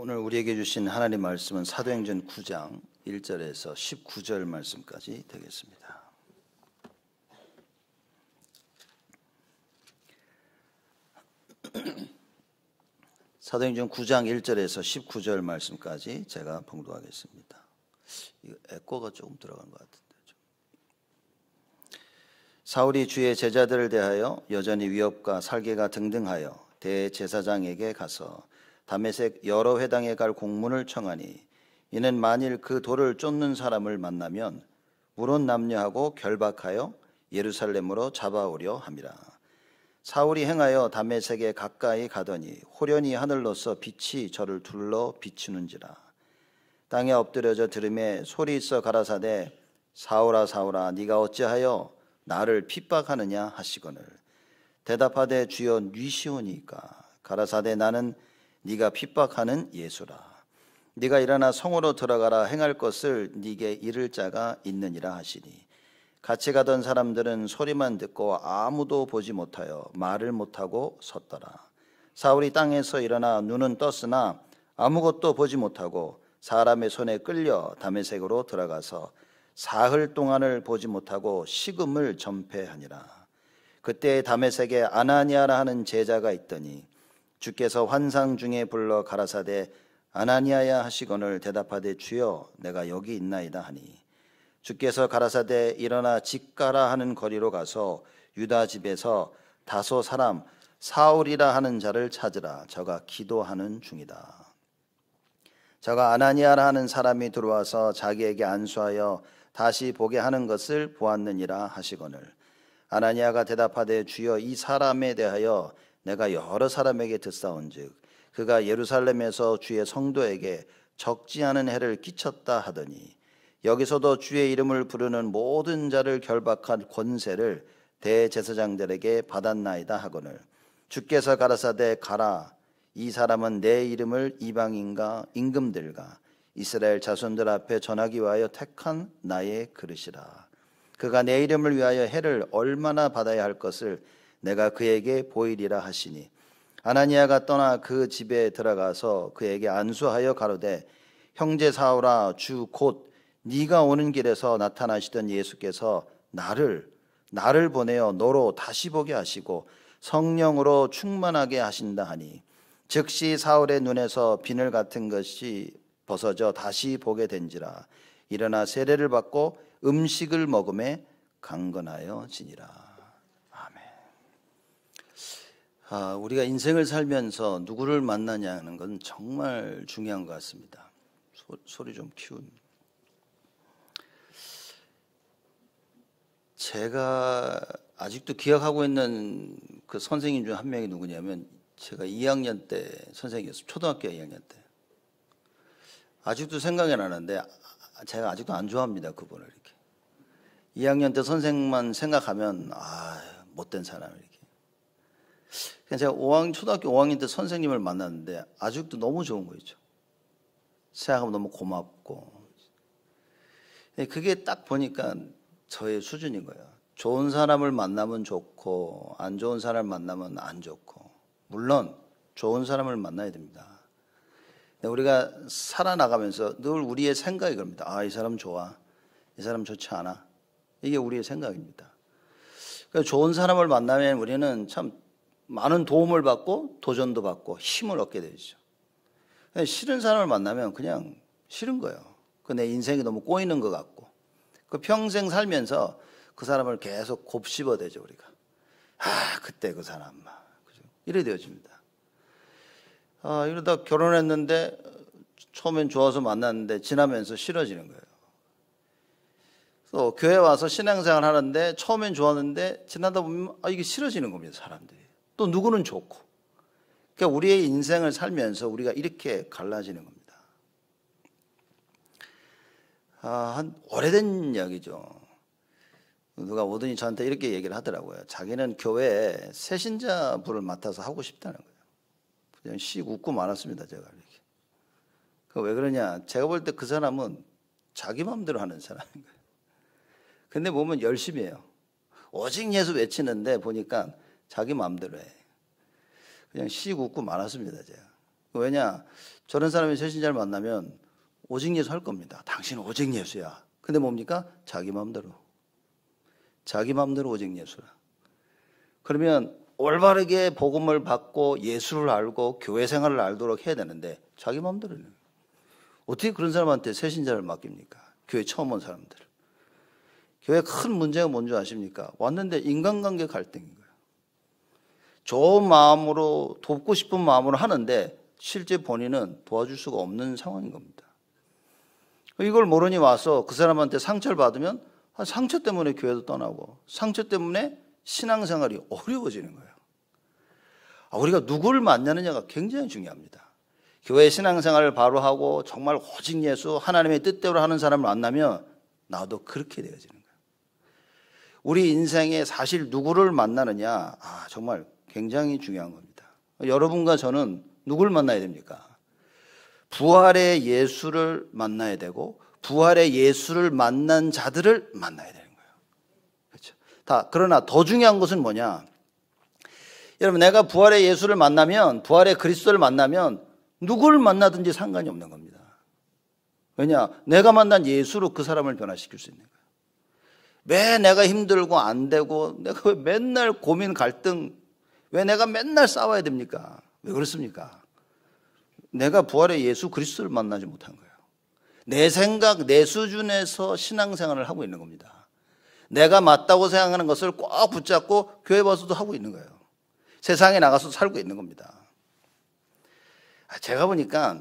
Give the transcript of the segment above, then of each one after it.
오늘 우리에게 주신 하나님 말씀은 사도행전 9장 1절에서 19절 말씀까지 되겠습니다. 사도행전 9장 1절에서 19절 말씀까지 제가 봉독하겠습니다. 이 에코가 조금 들어간 것 같은데. 좀. 사울이 주의 제자들을 대하여 여전히 위협과 살계가 등등하여 대제사장에게 가서 담메색 여러 회당에 갈 공문을 청하니 이는 만일 그 돌을 쫓는 사람을 만나면 물은 남녀하고 결박하여 예루살렘으로 잡아오려 함이라. 사울이 행하여 담메색에 가까이 가더니 호련히 하늘로서 빛이 저를 둘러 비추는지라. 땅에 엎드려져 들음에 소리 있어 가라사대 사울아 사울아 네가 어찌하여 나를 핍박하느냐 하시거늘 대답하되 주여 뉘시오니까 가라사대 나는 네가 핍박하는 예수라 네가 일어나 성으로 들어가라 행할 것을 네게 이를 자가 있느니라 하시니 같이 가던 사람들은 소리만 듣고 아무도 보지 못하여 말을 못하고 섰더라 사울이 땅에서 일어나 눈은 떴으나 아무것도 보지 못하고 사람의 손에 끌려 담에색으로 들어가서 사흘 동안을 보지 못하고 식음을 전폐하니라. 그때 담에색에 아나니아라 하는 제자가 있더니 주께서 환상 중에 불러 가라사대 아나니아야 하시거늘 대답하되 주여 내가 여기 있나이다 하니 주께서 가라사대 일어나 집가라 하는 거리로 가서 유다 집에서 다소 사람 사울이라 하는 자를 찾으라 저가 기도하는 중이다. 저가 아나니아라 하는 사람이 들어와서 자기에게 안수하여 다시 보게 하는 것을 보았느니라 하시거늘 아나니아가 대답하되 주여 이 사람에 대하여 내가 여러 사람에게 듣사온즉 그가 예루살렘에서 주의 성도에게 적지 않은 해를 끼쳤다 하더니 여기서도 주의 이름을 부르는 모든 자를 결박한 권세를 대제사장들에게 받았나이다 하거늘 주께서 가라사대 가라 이 사람은 내 이름을 이방인과 임금들과 이스라엘 자손들 앞에 전하기 위하여 택한 나의 그릇이라 그가 내 이름을 위하여 해를 얼마나 받아야 할 것을 내가 그에게 보이리라 하시니 아나니아가 떠나 그 집에 들어가서 그에게 안수하여 가로되 형제 사오라 주곧 네가 오는 길에서 나타나시던 예수께서 나를 나를 보내어 너로 다시 보게 하시고 성령으로 충만하게 하신다 하니 즉시 사울의 눈에서 비늘 같은 것이 벗어져 다시 보게 된지라 일어나 세례를 받고 음식을 먹음에 강건하여 지니라 아, 우리가 인생을 살면서 누구를 만나냐는 건 정말 중요한 것 같습니다. 소, 리좀 키운. 제가 아직도 기억하고 있는 그 선생님 중 한 명이 누구냐면 제가 2학년 때선생이었어요 초등학교 2학년 때. 아직도 생각이 나는데 제가 아직도 안 좋아합니다. 그분을 이렇게. 2학년 때 선생만 생각하면 아, 못된 사람이 제가 5학, 초등학교 5학년 때 선생님을 만났는데 아직도 너무 좋은 거 있죠. 생각하면 너무 고맙고. 예, 그게 딱 보니까 저의 수준인 거예요. 좋은 사람을 만나면 좋고, 안 좋은 사람을 만나면 안 좋고. 물론, 좋은 사람을 만나야 됩니다. 우리가 살아나가면서 늘 우리의 생각이 그럽니다. 아, 이 사람 좋아. 이 사람 좋지 않아. 이게 우리의 생각입니다. 그러니까 좋은 사람을 만나면 우리는 참 많은 도움을 받고 도전도 받고 힘을 얻게 되죠. 싫은 사람을 만나면 그냥 싫은 거예요. 그내 인생이 너무 꼬이는 것 같고 그 평생 살면서 그 사람을 계속 곱씹어대죠 우리가. 아 그때 그 사람 막 그죠? 이래 되어집니다. 아 이러다 결혼했는데 처음엔 좋아서 만났는데 지나면서 싫어지는 거예요. 또 교회 와서 신앙생활 하는데 처음엔 좋았는데 지나다 보면 아 이게 싫어지는 겁니다 사람들이. 또 누구는 좋고. 그러니까 우리의 인생을 살면서 우리가 이렇게 갈라지는 겁니다. 아, 한 오래된 이야기죠. 누가 오더니 저한테 이렇게 얘기를 하더라고요. 자기는 교회에 새신자부를 맡아서 하고 싶다는 거예요. 그냥 씩 웃고 말았습니다. 제가 이렇게. 왜 그러냐? 제가 볼 때 그 사람은 자기 마음대로 하는 사람인 거예요. 근데 보면 열심히 해요. 오직 예수 외치는데 보니까 자기 마음대로 해. 그냥 시씩 웃고 말았습니다, 제가. 왜냐? 저런 사람이 세신자를 만나면 오직 예수 할 겁니다. 당신은 오직 예수야. 근데 뭡니까? 자기 마음대로. 자기 마음대로 오직 예수라. 그러면 올바르게 복음을 받고 예수를 알고 교회 생활을 알도록 해야 되는데 자기 마음대로 어떻게 그런 사람한테 세신자를 맡깁니까? 교회 처음 온 사람들. 교회 큰 문제가 뭔지 아십니까? 왔는데 인간관계 갈등인 거예요. 좋은 마음으로 돕고 싶은 마음으로 하는데 실제 본인은 도와줄 수가 없는 상황인 겁니다. 이걸 모르니 와서 그 사람한테 상처를 받으면 아, 상처 때문에 교회도 떠나고 상처 때문에 신앙생활이 어려워지는 거예요. 아, 우리가 누구를 만나느냐가 굉장히 중요합니다. 교회 신앙생활을 바로 하고 정말 오직 예수 하나님의 뜻대로 하는 사람을 만나면 나도 그렇게 되어지는 거예요. 우리 인생에 사실 누구를 만나느냐, 아, 정말 굉장히 중요한 겁니다. 여러분과 저는 누굴 만나야 됩니까? 부활의 예수를 만나야 되고 부활의 예수를 만난 자들을 만나야 되는 거예요. 그렇죠? 다 그러나 더 중요한 것은 뭐냐? 여러분 내가 부활의 예수를 만나면 부활의 그리스도를 만나면 누구를 만나든지 상관이 없는 겁니다. 왜냐? 내가 만난 예수로 그 사람을 변화시킬 수 있는 거예요. 왜 내가 힘들고 안 되고 내가 왜 맨날 고민 갈등 왜 내가 맨날 싸워야 됩니까? 왜 그렇습니까? 내가 부활의 예수 그리스도를 만나지 못한 거예요. 내 생각, 내 수준에서 신앙생활을 하고 있는 겁니다. 내가 맞다고 생각하는 것을 꼭 붙잡고 교회 와서도 하고 있는 거예요. 세상에 나가서 살고 있는 겁니다. 아, 제가 보니까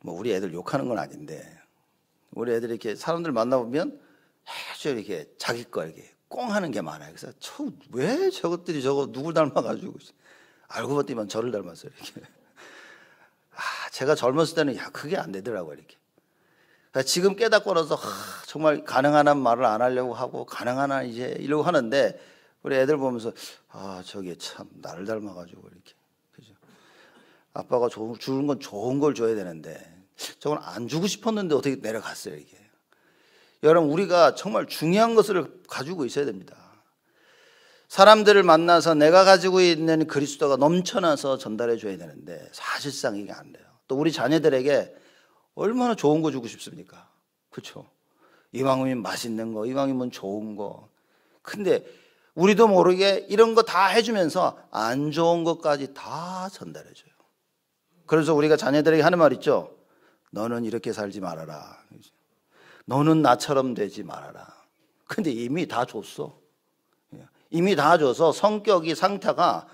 뭐 우리 애들 욕하는 건 아닌데 우리 애들이 이렇게 사람들 만나보면 아주 이렇게 자기 거 이렇게 꽁 하는 게 많아요. 그래서 저왜 저것들이 저거 누굴 닮아가지고 알고 봤더니만 저를 닮았어요. 이렇게. 아, 제가 젊었을 때는 야 그게 안 되더라고 이렇게. 그러니까 지금 깨닫고 나서 하, 정말 가능한 한 말을 안 하려고 하고 가능한 한 이제 이러고 하는데 우리 애들 보면서 아 저게 참 나를 닮아가지고 이렇게 그죠. 아빠가 좋은, 주는 건 좋은 걸 줘야 되는데 저건 안 주고 싶었는데 어떻게 내려갔어요 이게. 여러분 우리가 정말 중요한 것을 가지고 있어야 됩니다. 사람들을 만나서 내가 가지고 있는 그리스도가 넘쳐나서 전달해 줘야 되는데 사실상 이게 안 돼요. 또 우리 자녀들에게 얼마나 좋은 거 주고 싶습니까? 그렇죠. 이왕이면 맛있는 거, 이왕이면 좋은 거. 근데 우리도 모르게 이런 거 다 해주면서 안 좋은 것까지 다 전달해 줘요. 그래서 우리가 자녀들에게 하는 말 있죠. 너는 이렇게 살지 말아라. 너는 나처럼 되지 말아라. 근데 이미 다 줬어. 예. 이미 다 줘서 성격이 상태가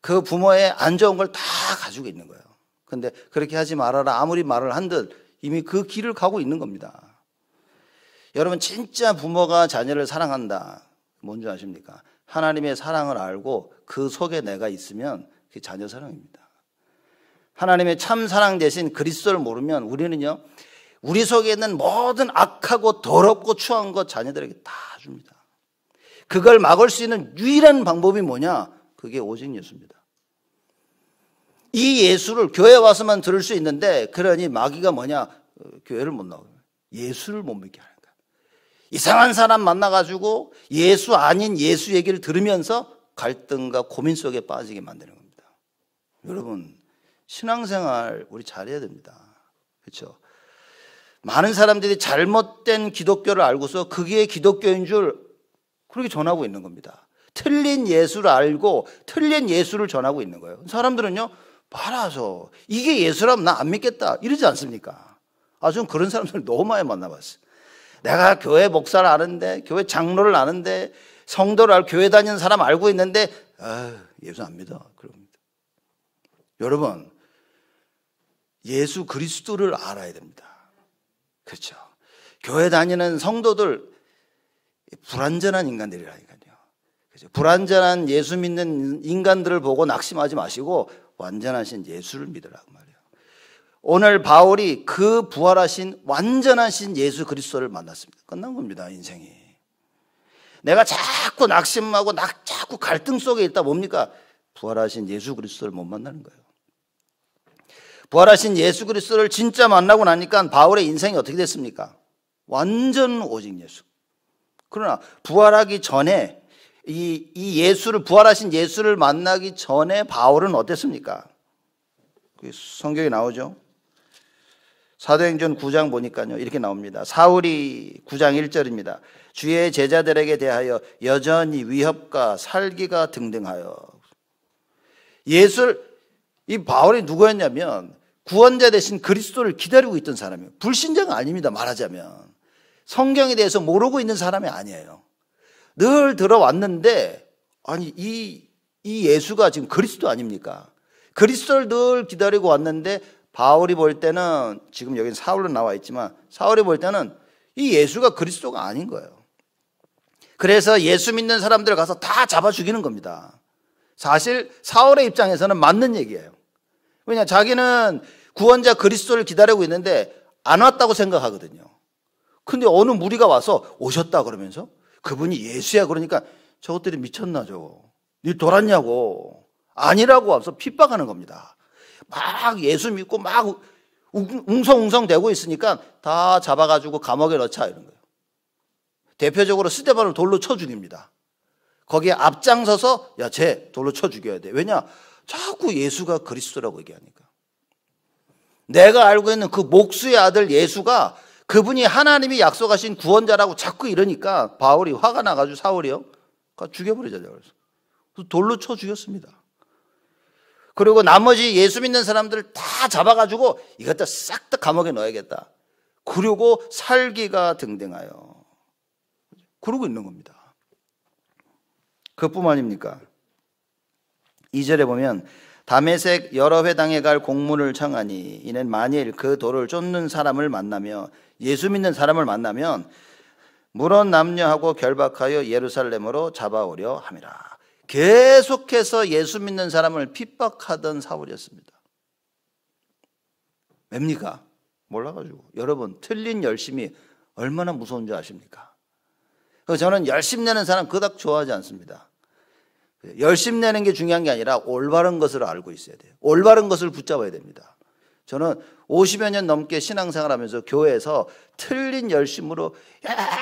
그 부모의 안 좋은 걸 다 가지고 있는 거예요. 근데 그렇게 하지 말아라. 아무리 말을 한 듯 이미 그 길을 가고 있는 겁니다. 여러분, 진짜 부모가 자녀를 사랑한다. 뭔지 아십니까? 하나님의 사랑을 알고 그 속에 내가 있으면 그 자녀 사랑입니다. 하나님의 참 사랑 대신 그리스도를 모르면 우리는요, 우리 속에 있는 모든 악하고 더럽고 추한 것 자녀들에게 다 줍니다. 그걸 막을 수 있는 유일한 방법이 뭐냐? 그게 오직 예수입니다. 이 예수를 교회 와서만 들을 수 있는데 그러니 마귀가 뭐냐? 어, 교회를 못 나오게. 예수를 못 믿게 하는 거야. 이상한 사람 만나가지고 예수 아닌 예수 얘기를 들으면서 갈등과 고민 속에 빠지게 만드는 겁니다. 여러분, 신앙생활 우리 잘해야 됩니다. 그렇죠? 많은 사람들이 잘못된 기독교를 알고서 그게 기독교인 줄 그렇게 전하고 있는 겁니다. 틀린 예수를 알고 틀린 예수를 전하고 있는 거예요. 사람들은요, 말아서 이게 예수라면 나 안 믿겠다 이러지 않습니까? 아, 저 그런 사람들 너무 많이 만나봤어요. 내가 교회 목사를 아는데, 교회 장로를 아는데, 성도를 알, 교회 다니는 사람 알고 있는데, 아, 예수 안 믿어. 그럽니다. 여러분, 예수 그리스도를 알아야 됩니다. 그렇죠. 교회 다니는 성도들 불완전한 인간들이라니까요. 그렇죠. 불완전한 예수 믿는 인간들을 보고 낙심하지 마시고 완전하신 예수를 믿으라고 그 말이에요. 오늘 바울이 그 부활하신 완전하신 예수 그리스도를 만났습니다. 끝난 겁니다, 인생이. 내가 자꾸 낙심하고 낙, 자꾸 갈등 속에 있다 뭡니까? 부활하신 예수 그리스도를 못 만나는 거예요. 부활하신 예수 그리스도를 진짜 만나고 나니까 바울의 인생이 어떻게 됐습니까? 완전 오직 예수. 그러나 부활하기 전에 이, 이 예수를 부활하신 예수를 만나기 전에 바울은 어땠습니까? 그 성경에 나오죠. 사도행전 9장 보니까요. 이렇게 나옵니다. 사울이 9장 1절입니다. 주의 제자들에게 대하여 여전히 위협과 살기가 등등하여 예수를 이 바울이 누구였냐면 구원자 대신 그리스도를 기다리고 있던 사람이에요. 불신자가 아닙니다. 말하자면. 성경에 대해서 모르고 있는 사람이 아니에요. 늘 들어왔는데 아니 이, 이 예수가 지금 그리스도 아닙니까? 그리스도를 늘 기다리고 왔는데 바울이 볼 때는 지금 여긴 사울로 나와 있지만 사울이 볼 때는 이 예수가 그리스도가 아닌 거예요. 그래서 예수 믿는 사람들 을 가서 다 잡아 죽이는 겁니다. 사실 사울의 입장에서는 맞는 얘기예요. 왜냐 자기는 구원자 그리스도를 기다리고 있는데 안 왔다고 생각하거든요. 근데 어느 무리가 와서 오셨다 그러면서 그분이 예수야 그러니까 저것들이 미쳤나 저거. 니 돌았냐고. 아니라고 와서 핍박하는 겁니다. 막 예수 믿고 막 웅성웅성 되고 있으니까 다 잡아가지고 감옥에 넣자 이런 거예요. 대표적으로 스테반을 돌로 쳐 죽입니다. 거기에 앞장서서 야, 쟤 돌로 쳐 죽여야 돼. 왜냐? 자꾸 예수가 그리스도라고 얘기하니까. 내가 알고 있는 그 목수의 아들 예수가 그분이 하나님이 약속하신 구원자라고 자꾸 이러니까 바울이 화가 나가지고 사울이요. 죽여버리자고 그래서. 그래서 돌로 쳐 죽였습니다. 그리고 나머지 예수 믿는 사람들을 다 잡아가지고 이것도싹 다 감옥에 넣어야겠다. 그리고 살기가 등등하여. 그러고 있는 겁니다. 그뿐아닙니까 2절에 보면 다메색 여러 회당에 갈 공문을 청하니 이는 만일 그 돌을 쫓는 사람을 만나며 예수 믿는 사람을 만나면 물론 남녀하고 결박하여 예루살렘으로 잡아오려 함이라. 계속해서 예수 믿는 사람을 핍박하던 사울이었습니다. 뭡니까 몰라가지고. 여러분, 틀린 열심이 얼마나 무서운 줄 아십니까? 저는 열심 내는 사람 그닥 좋아하지 않습니다. 열심 내는 게 중요한 게 아니라 올바른 것을 알고 있어야 돼요. 올바른 것을 붙잡아야 됩니다. 저는 50여 년 넘게 신앙생활 하면서 교회에서 틀린 열심으로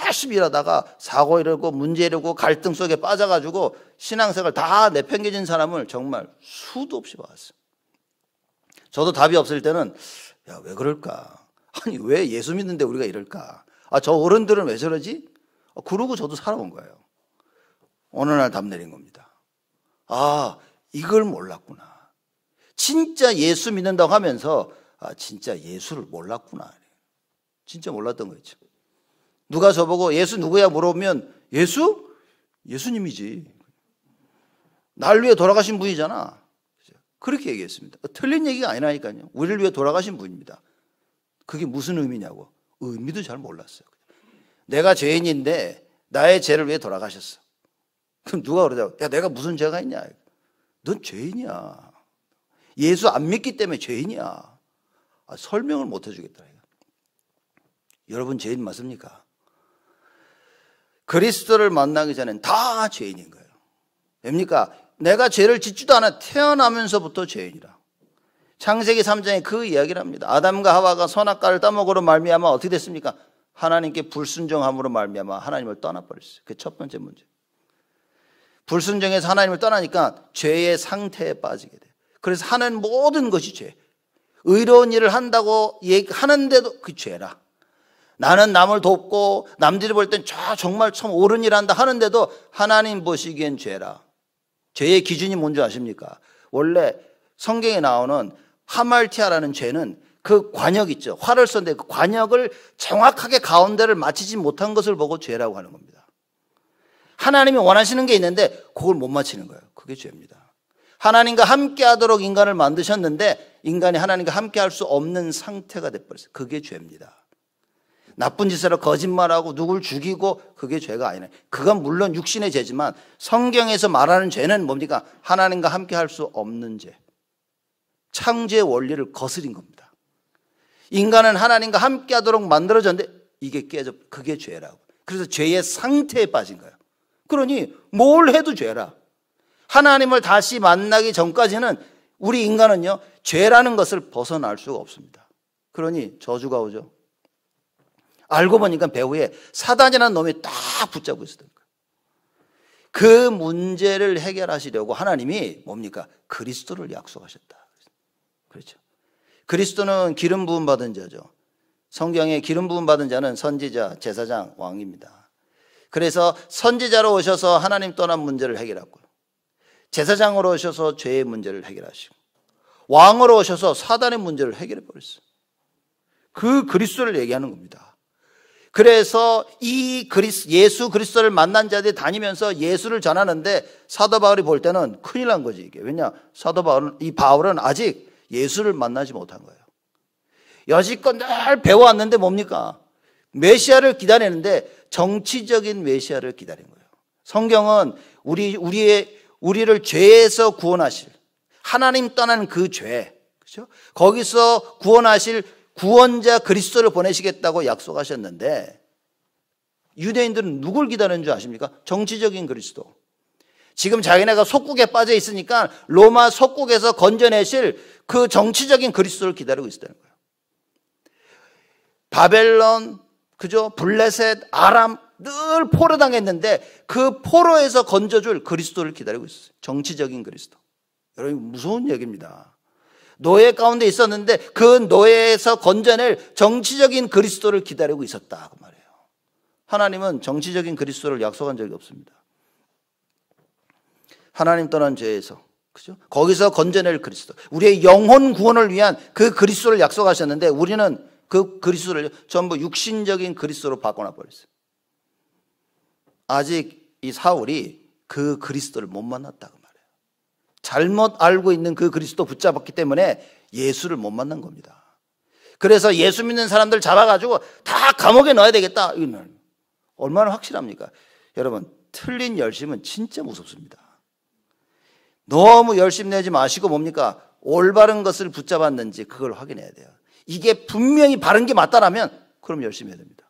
열심히 일하다가 사고 이러고 문제 이러고 갈등 속에 빠져가지고 신앙생활 다 내팽개진 사람을 정말 수도 없이 봤어요. 저도 답이 없을 때는 야, 왜 그럴까? 아니, 왜 예수 믿는데 우리가 이럴까? 아, 저 어른들은 왜 저러지? 아, 그러고 저도 살아온 거예요. 어느 날 답 내린 겁니다. 아, 이걸 몰랐구나. 진짜 예수 믿는다고 하면서 아, 진짜 예수를 몰랐구나. 진짜 몰랐던 거죠. 있 누가 저보고 예수 누구야 물어보면 예수? 예수님이지. 날 위해 돌아가신 분이잖아. 그렇게 얘기했습니다. 어, 틀린 얘기가 아니라니까요. 우리를 위해 돌아가신 분입니다. 그게 무슨 의미냐고. 의미도 잘 몰랐어요. 내가 죄인인데 나의 죄를 위해 돌아가셨어. 그럼 누가 그러냐고야 내가 무슨 죄가 있냐 넌 죄인이야 예수 안 믿기 때문에 죄인이야 아, 설명을 못 해주겠다 여러분 죄인 맞습니까? 그리스도를 만나기 전엔 다 죄인인 거예요 됩니까? 내가 죄를 짓지도 않아 태어나면서부터 죄인이라 창세기 3장에 그 이야기를 합니다 아담과 하와가 선악과를 따먹으로 말미암아 어떻게 됐습니까? 하나님께 불순종함으로 말미암아 하나님을 떠나버렸어요 그 첫 번째 문제 불순종해서 하나님을 떠나니까 죄의 상태에 빠지게 돼요. 그래서 하는 모든 것이 죄. 의로운 일을 한다고 얘기하는데도 그 죄라. 나는 남을 돕고 남들이 볼 땐 정말 참 옳은 일 한다 하는데도 하나님 보시기엔 죄라. 죄의 기준이 뭔지 아십니까? 원래 성경에 나오는 하말티아라는 죄는 그 관역 있죠. 활을 썼는데 그 관역을 정확하게 가운데를 맞히지 못한 것을 보고 죄라고 하는 겁니다. 하나님이 원하시는 게 있는데 그걸 못 맞히는 거예요. 그게 죄입니다. 하나님과 함께 하도록 인간을 만드셨는데 인간이 하나님과 함께 할 수 없는 상태가 돼버렸어요. 그게 죄입니다. 나쁜 짓을 하 거짓말하고 누굴 죽이고 그게 죄가 아니네. 그건 물론 육신의 죄지만 성경에서 말하는 죄는 뭡니까? 하나님과 함께 할 수 없는 죄. 창조의 원리를 거스린 겁니다. 인간은 하나님과 함께 하도록 만들어졌는데 이게 깨져, 그게 죄라고. 그래서 죄의 상태에 빠진 거예요. 그러니 뭘 해도 죄라. 하나님을 다시 만나기 전까지는 우리 인간은요, 죄라는 것을 벗어날 수가 없습니다. 그러니 저주가 오죠. 알고 보니까 배후에 사단이라는 놈이 딱 붙잡고 있었던 거예요. 그 문제를 해결하시려고 하나님이 뭡니까? 그리스도를 약속하셨다. 그렇죠. 그리스도는 기름 부음 받은 자죠. 성경에 기름 부음 받은 자는 선지자, 제사장, 왕입니다. 그래서 선지자로 오셔서 하나님 떠난 문제를 해결하고 제사장으로 오셔서 죄의 문제를 해결하시고 왕으로 오셔서 사단의 문제를 해결해 버렸어요. 그 그리스도를 얘기하는 겁니다. 그래서 이 그리스, 예수 그리스도를 만난 자들이 다니면서 예수를 전하는데 사도 바울이 볼 때는 큰일 난 거지 이게. 왜냐? 사도 바울은 이 바울은 아직 예수를 만나지 못한 거예요. 여지껏 늘 배워왔는데 뭡니까? 메시아를 기다리는데 정치적인 메시아를 기다린 거예요. 성경은 우리 우리의 우리를 죄에서 구원하실 하나님 떠난 그 죄. 그렇죠? 거기서 구원하실 구원자 그리스도를 보내시겠다고 약속하셨는데 유대인들은 누굴 기다리는 줄 아십니까? 정치적인 그리스도. 지금 자기네가 속국에 빠져 있으니까 로마 속국에서 건져내실 그 정치적인 그리스도를 기다리고 있었다는 거예요. 바벨론, 그죠? 블레셋, 아람 늘 포로 당했는데 그 포로에서 건져줄 그리스도를 기다리고 있어요. 정치적인 그리스도. 여러분 무서운 얘기입니다. 노예 가운데 있었는데 그 노예에서 건져낼 정치적인 그리스도를 기다리고 있었다 그 말이에요. 하나님은 정치적인 그리스도를 약속한 적이 없습니다. 하나님 떠난 죄에서 그죠? 거기서 건져낼 그리스도. 우리의 영혼 구원을 위한 그 그리스도를 약속하셨는데 우리는 그 그리스도를 전부 육신적인 그리스도로 바꿔놔 버렸어요. 아직 이 사울이 그 그리스도를 못 만났다고 말해요. 잘못 알고 있는 그 그리스도 붙잡았기 때문에 예수를 못 만난 겁니다. 그래서 예수 믿는 사람들 잡아가지고 다 감옥에 넣어야 되겠다. 이거는 얼마나 확실합니까? 여러분, 틀린 열심은 진짜 무섭습니다. 너무 열심 내지 마시고 뭡니까? 올바른 것을 붙잡았는지 그걸 확인해야 돼요. 이게 분명히 바른 게 맞다라면 그럼 열심히 해야 됩니다.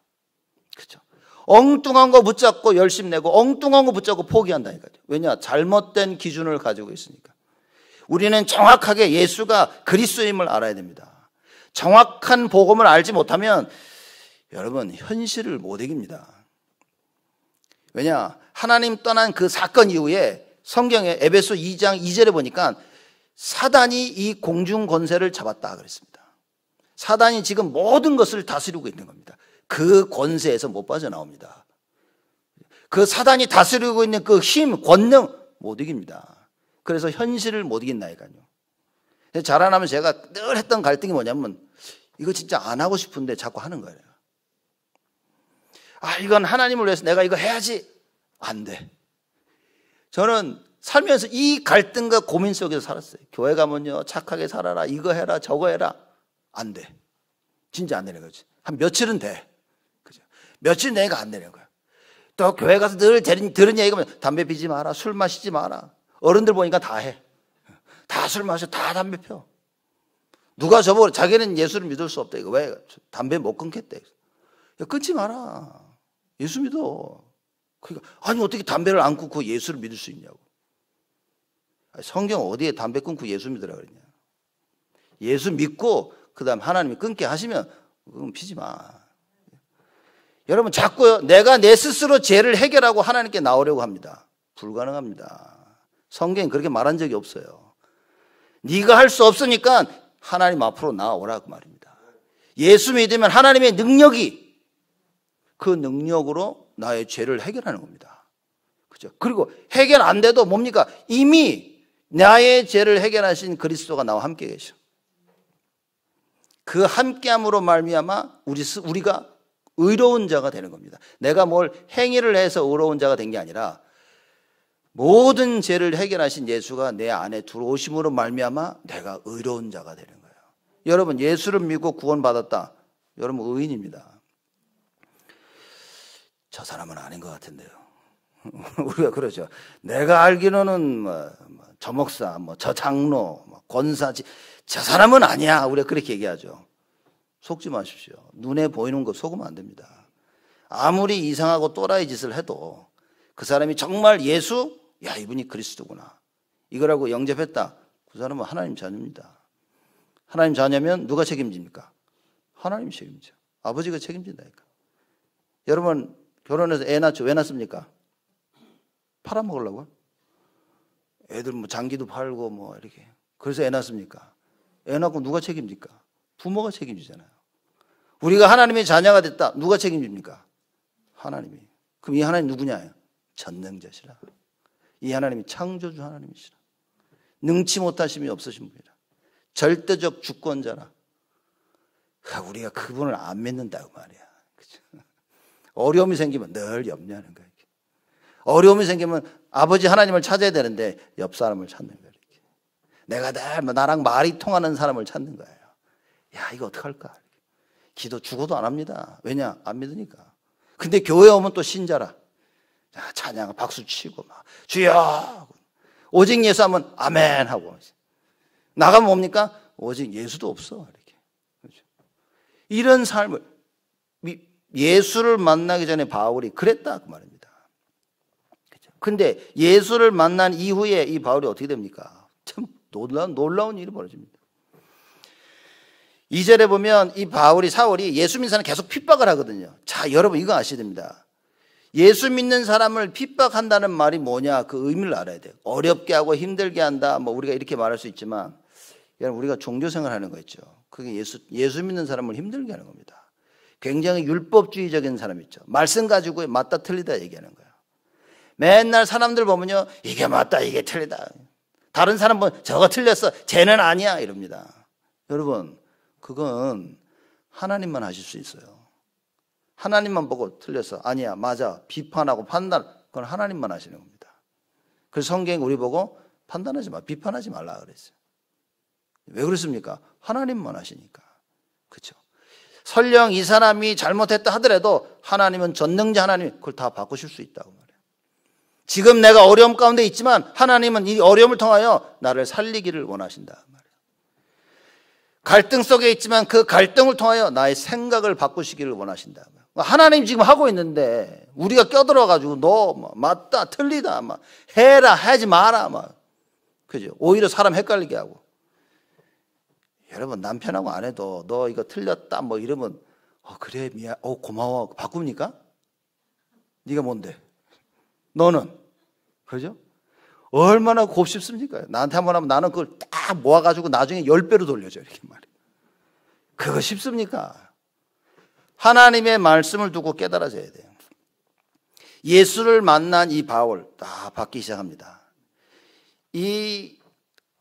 그렇죠? 엉뚱한 거 붙잡고 열심 히 내고 엉뚱한 거 붙잡고 포기한다니까요. 왜냐? 잘못된 기준을 가지고 있으니까. 우리는 정확하게 예수가 그리스도임을 알아야 됩니다. 정확한 복음을 알지 못하면 여러분 현실을 못 이깁니다. 왜냐? 하나님 떠난 그 사건 이후에 성경에 에베소 2장 2절에 보니까 사단이 이 공중 권세를 잡았다 그랬습니다. 사단이 지금 모든 것을 다스리고 있는 겁니다. 그 권세에서 못 빠져나옵니다. 그 사단이 다스리고 있는 그 힘, 권능 못 이깁니다. 그래서 현실을 못 이긴다니까요. 자라나면 제가 늘 했던 갈등이 뭐냐면 이거 진짜 안 하고 싶은데 자꾸 하는 거예요. 아, 이건 하나님을 위해서 내가 이거 해야지. 안 돼. 저는 살면서 이 갈등과 고민 속에서 살았어요. 교회 가면요. 착하게 살아라. 이거 해라. 저거 해라. 안 돼. 진짜 안 되는 거지. 한 며칠은 돼. 그죠? 며칠 내가 안 되는 거야. 또 교회 가서 늘 들은, 들은 얘기면 담배 피지 마라. 술 마시지 마라. 어른들 보니까 다 해. 다 술 마셔. 다 담배 펴. 누가 저보고 자기는 예수를 믿을 수 없다. 이거 왜? 담배 못 끊겠대. 야, 끊지 마라. 예수 믿어. 그러니까, 아니, 어떻게 담배를 안 끊고 예수를 믿을 수 있냐고. 성경 어디에 담배 끊고 예수 믿으라 그랬냐. 예수 믿고 그 다음 에 하나님이 끊게 하시면 그럼 피지 마. 여러분 자꾸 내가 내 스스로 죄를 해결하고 하나님께 나오려고 합니다. 불가능합니다. 성경이 그렇게 말한 적이 없어요. 네가 할 수 없으니까 하나님 앞으로 나오라고 말입니다. 예수 믿으면 하나님의 능력이 그 능력으로 나의 죄를 해결하는 겁니다. 그죠? 그리고 해결 안 돼도 뭡니까? 이미 나의 죄를 해결하신 그리스도가 나와 함께 계셔. 그 함께함으로 말미암아 우리 우리가 의로운 자가 되는 겁니다. 내가 뭘 행위를 해서 의로운 자가 된 게 아니라 모든 죄를 해결하신 예수가 내 안에 들어오심으로 말미암아 내가 의로운 자가 되는 거예요. 여러분 예수를 믿고 구원받았다. 여러분 의인입니다. 저 사람은 아닌 것 같은데요. 우리가 그러죠. 내가 알기로는 뭐, 뭐, 저 목사, 뭐, 저 장로, 권사지 저 사람은 아니야. 우리가 그렇게 얘기하죠. 속지 마십시오. 눈에 보이는 거 속으면 안 됩니다. 아무리 이상하고 또라이 짓을 해도 그 사람이 정말 예수? 야, 이분이 그리스도구나. 이거라고 영접했다. 그 사람은 하나님 자녀입니다. 하나님 자녀면 누가 책임집니까? 하나님 책임져. 아버지가 책임진다니까. 여러분, 결혼해서 애 낳죠. 왜 낳습니까? 팔아먹으려고? 애들 뭐 장기도 팔고 뭐 이렇게. 그래서 애 낳습니까? 애 낳고 누가 책임집니까? 부모가 책임지잖아요. 우리가 하나님의 자녀가 됐다. 누가 책임집니까? 하나님이. 그럼 이 하나님 누구냐? 전능자시라. 이 하나님이 창조주 하나님이시라. 능치 못하심이 없으신 분이라. 절대적 주권자라. 아, 우리가 그분을 안 믿는다 고 그 말이야. 그죠? 어려움이 생기면 늘 염려하는 거야. 어려움이 생기면 아버지 하나님을 찾아야 되는데 옆 사람을 찾는 거야. 내가 늘 뭐 나랑 말이 통하는 사람을 찾는 거예요. 야, 이거 어떡할까? 기도 죽어도 안 합니다. 왜냐? 안 믿으니까. 근데 교회 오면 또 신자라. 자, 찬양 박수 치고 막 주여! 오직 예수 하면 아멘 하고 나가면 뭡니까? 오직 예수도 없어. 이렇게. 그렇죠? 이런 삶을 예수를 만나기 전에 바울이 그랬다 그 말입니다. 그렇죠? 근데 예수를 만난 이후에 이 바울이 어떻게 됩니까? 참 놀라운, 놀라운 일이 벌어집니다. 2절에 보면 이 바울이, 사울이 예수 믿는 사람 계속 핍박을 하거든요. 자, 여러분 이거 아셔야 됩니다. 예수 믿는 사람을 핍박한다는 말이 뭐냐 그 의미를 알아야 돼요. 어렵게 하고 힘들게 한다. 뭐 우리가 이렇게 말할 수 있지만 여러분 우리가 종교 생활하는 거 있죠. 그게 예수 예수 믿는 사람을 힘들게 하는 겁니다. 굉장히 율법주의적인 사람 있죠. 말씀 가지고 맞다 틀리다 얘기하는 거예요 맨날 사람들 보면요. 이게 맞다 이게 틀리다. 다른 사람 보면 뭐 저거 틀렸어. 쟤는 아니야. 이럽니다. 여러분, 그건 하나님만 하실 수 있어요. 하나님만 보고 틀렸어. 아니야. 맞아. 비판하고 판단. 그건 하나님만 하시는 겁니다. 그래서 성경이 우리 보고 판단하지 마. 비판하지 말라 그랬어요. 왜 그렇습니까? 하나님만 하시니까. 그렇죠? 설령 이 사람이 잘못했다 하더라도 하나님은 전능자 하나님 그걸 다 바꾸실 수 있다고. 지금 내가 어려움 가운데 있지만 하나님은 이 어려움을 통하여 나를 살리기를 원하신다. 갈등 속에 있지만 그 갈등을 통하여 나의 생각을 바꾸시기를 원하신다. 그러니까 하나님 지금 하고 있는데 우리가 껴들어가지고 너 뭐 맞다 틀리다 해라 하지 마라 그죠? 오히려 사람 헷갈리게 하고 여러분 남편하고 아내도 너 이거 틀렸다 뭐 이러면 어 그래 미안 어 고마워 바꿉니까? 네가 뭔데? 너는. 그죠? 얼마나 곱씹습니까? 나한테 한 번 하면 나는 그걸 딱 모아가지고 나중에 열 배로 돌려줘. 이렇게 말이에요. 그거 쉽습니까? 하나님의 말씀을 두고 깨달아져야 돼요. 예수를 만난 이 바울, 다 받기 시작합니다. 이,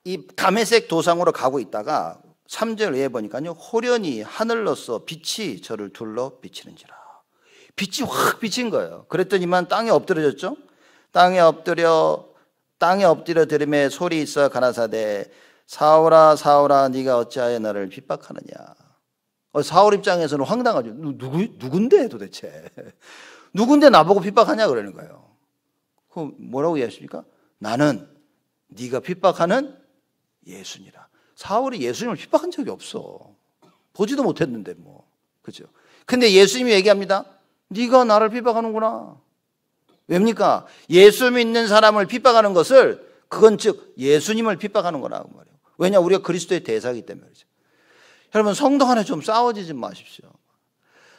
이 담회색 도상으로 가고 있다가 3절 외에 보니까요, 호련히 하늘로서 빛이 저를 둘러 비치는지라. 빛이 확 비친 거예요. 그랬더니만 땅에 엎드려졌죠. 땅에 엎드려 땅에 엎드려 들음에 소리 있어 가라사대 사울아 사울아 네가 어찌하여 나를 핍박하느냐. 어, 사울 입장에서는 황당하죠. 누구 누군데 도대체 누군데 나보고 핍박하냐 그러는 거예요. 그럼 뭐라고 이해하십니까? 나는 네가 핍박하는 예수니라. 사울이 예수님을 핍박한 적이 없어. 보지도 못했는데 뭐 그죠. 근데 예수님이 얘기합니다. 네가 나를 핍박하는구나 왜입니까? 예수 믿는 사람을 비박하는 것을 그건 즉 예수님을 비박하는 거라고 그 말이요 왜냐 우리가 그리스도의 대사기 때문에 죠 그렇죠. 여러분 성도 안에 좀 싸워지지 마십시오.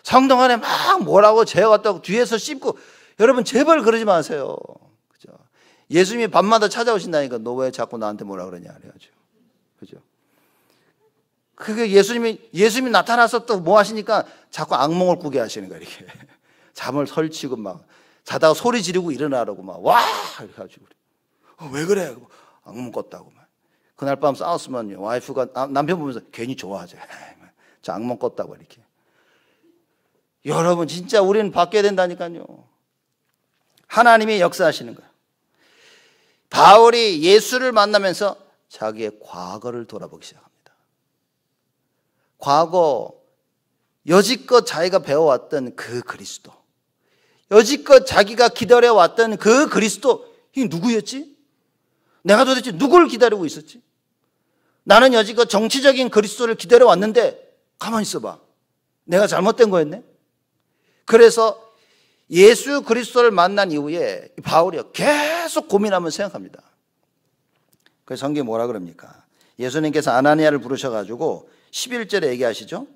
성도 안에 막 뭐라고 죄 왔다고 뒤에서 씹고 여러분 제발 그러지 마세요. 그죠? 예수님이 밤마다 찾아오신다니까 너 왜 자꾸 나한테 뭐라 그러냐 그래가지고 그죠? 그게 예수님이 예수님이 나타나서 또뭐 하시니까 자꾸 악몽을 꾸게 하시는 거예요 이렇게. 잠을 설치고 막 자다가 소리 지르고 일어나라고 막 와! 이가지고 어, 왜 그래? 악몽 꿨다고 막. 그날 밤 싸웠으면요. 와이프가 아, 남편 보면서 괜히 좋아하죠. 저 악몽 꿨다고 이렇게. 여러분 진짜 우리는 바뀌어야 된다니까요. 하나님이 역사하시는 거예요. 바울이 예수를 만나면서 자기의 과거를 돌아보기 시작합니다. 과거 여지껏 자기가 배워왔던 그 그리스도 여지껏 자기가 기다려왔던 그 그리스도, 이 누구였지? 내가 도대체 누구를 기다리고 있었지? 나는 여지껏 정치적인 그리스도를 기다려왔는데, 가만히 있어봐. 내가 잘못된 거였네? 그래서 예수 그리스도를 만난 이후에 바울이 계속 고민하면 생각합니다. 그 성경이 뭐라 그럽니까? 예수님께서 아나니아를 부르셔가지고 11절에 얘기하시죠?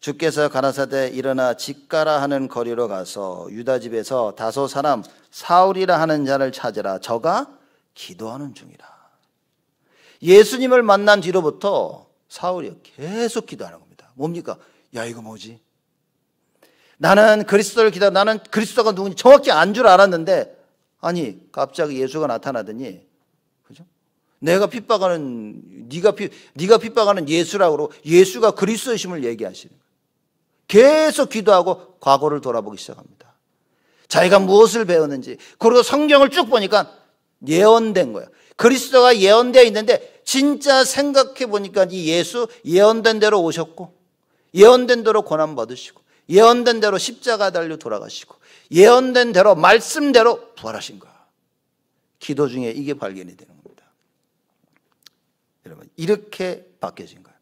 주께서 가나사대 일어나 집가라 하는 거리로 가서 유다 집에서 다소 사람 사울이라 하는 자를 찾으라 저가 기도하는 중이라. 예수님을 만난 뒤로부터 사울이 계속 기도하는 겁니다. 뭡니까? 야 이거 뭐지? 나는 그리스도를 기다 나는 그리스도가 누군지 정확히 안 줄 알았는데 아니 갑자기 예수가 나타나더니 그죠? 내가 핍박하는 네가 핍 네가 핍박하는 예수라고 예수가 그리스도심을 얘기하시는 계속 기도하고 과거를 돌아보기 시작합니다. 자기가 무엇을 배웠는지 그리고 성경을 쭉 보니까 예언된 거예요. 그리스도가 예언되어 있는데 진짜 생각해 보니까 이 예수 예언된 대로 오셨고 예언된 대로 고난 받으시고 예언된 대로 십자가 달려 돌아가시고 예언된 대로 말씀대로 부활하신 거야. 기도 중에 이게 발견이 되는 겁니다. 여러분 이렇게 바뀌어진 거예요.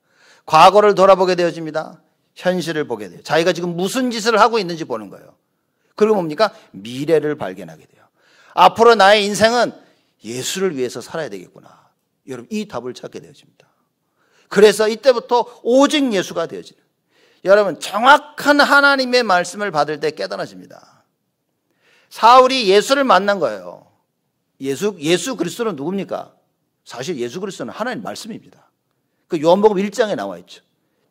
과거를 돌아보게 되어집니다. 현실을 보게 돼요. 자기가 지금 무슨 짓을 하고 있는지 보는 거예요. 그리고 뭡니까? 미래를 발견하게 돼요. 앞으로 나의 인생은 예수를 위해서 살아야 되겠구나. 여러분, 이 답을 찾게 되어집니다. 그래서 이때부터 오직 예수가 되어지는. 여러분, 정확한 하나님의 말씀을 받을 때 깨달아집니다. 사울이 예수를 만난 거예요. 예수, 예수 그리스도는 누굽니까? 사실 예수 그리스도는 하나님 말씀입니다. 그 요한복음 1장에 나와 있죠.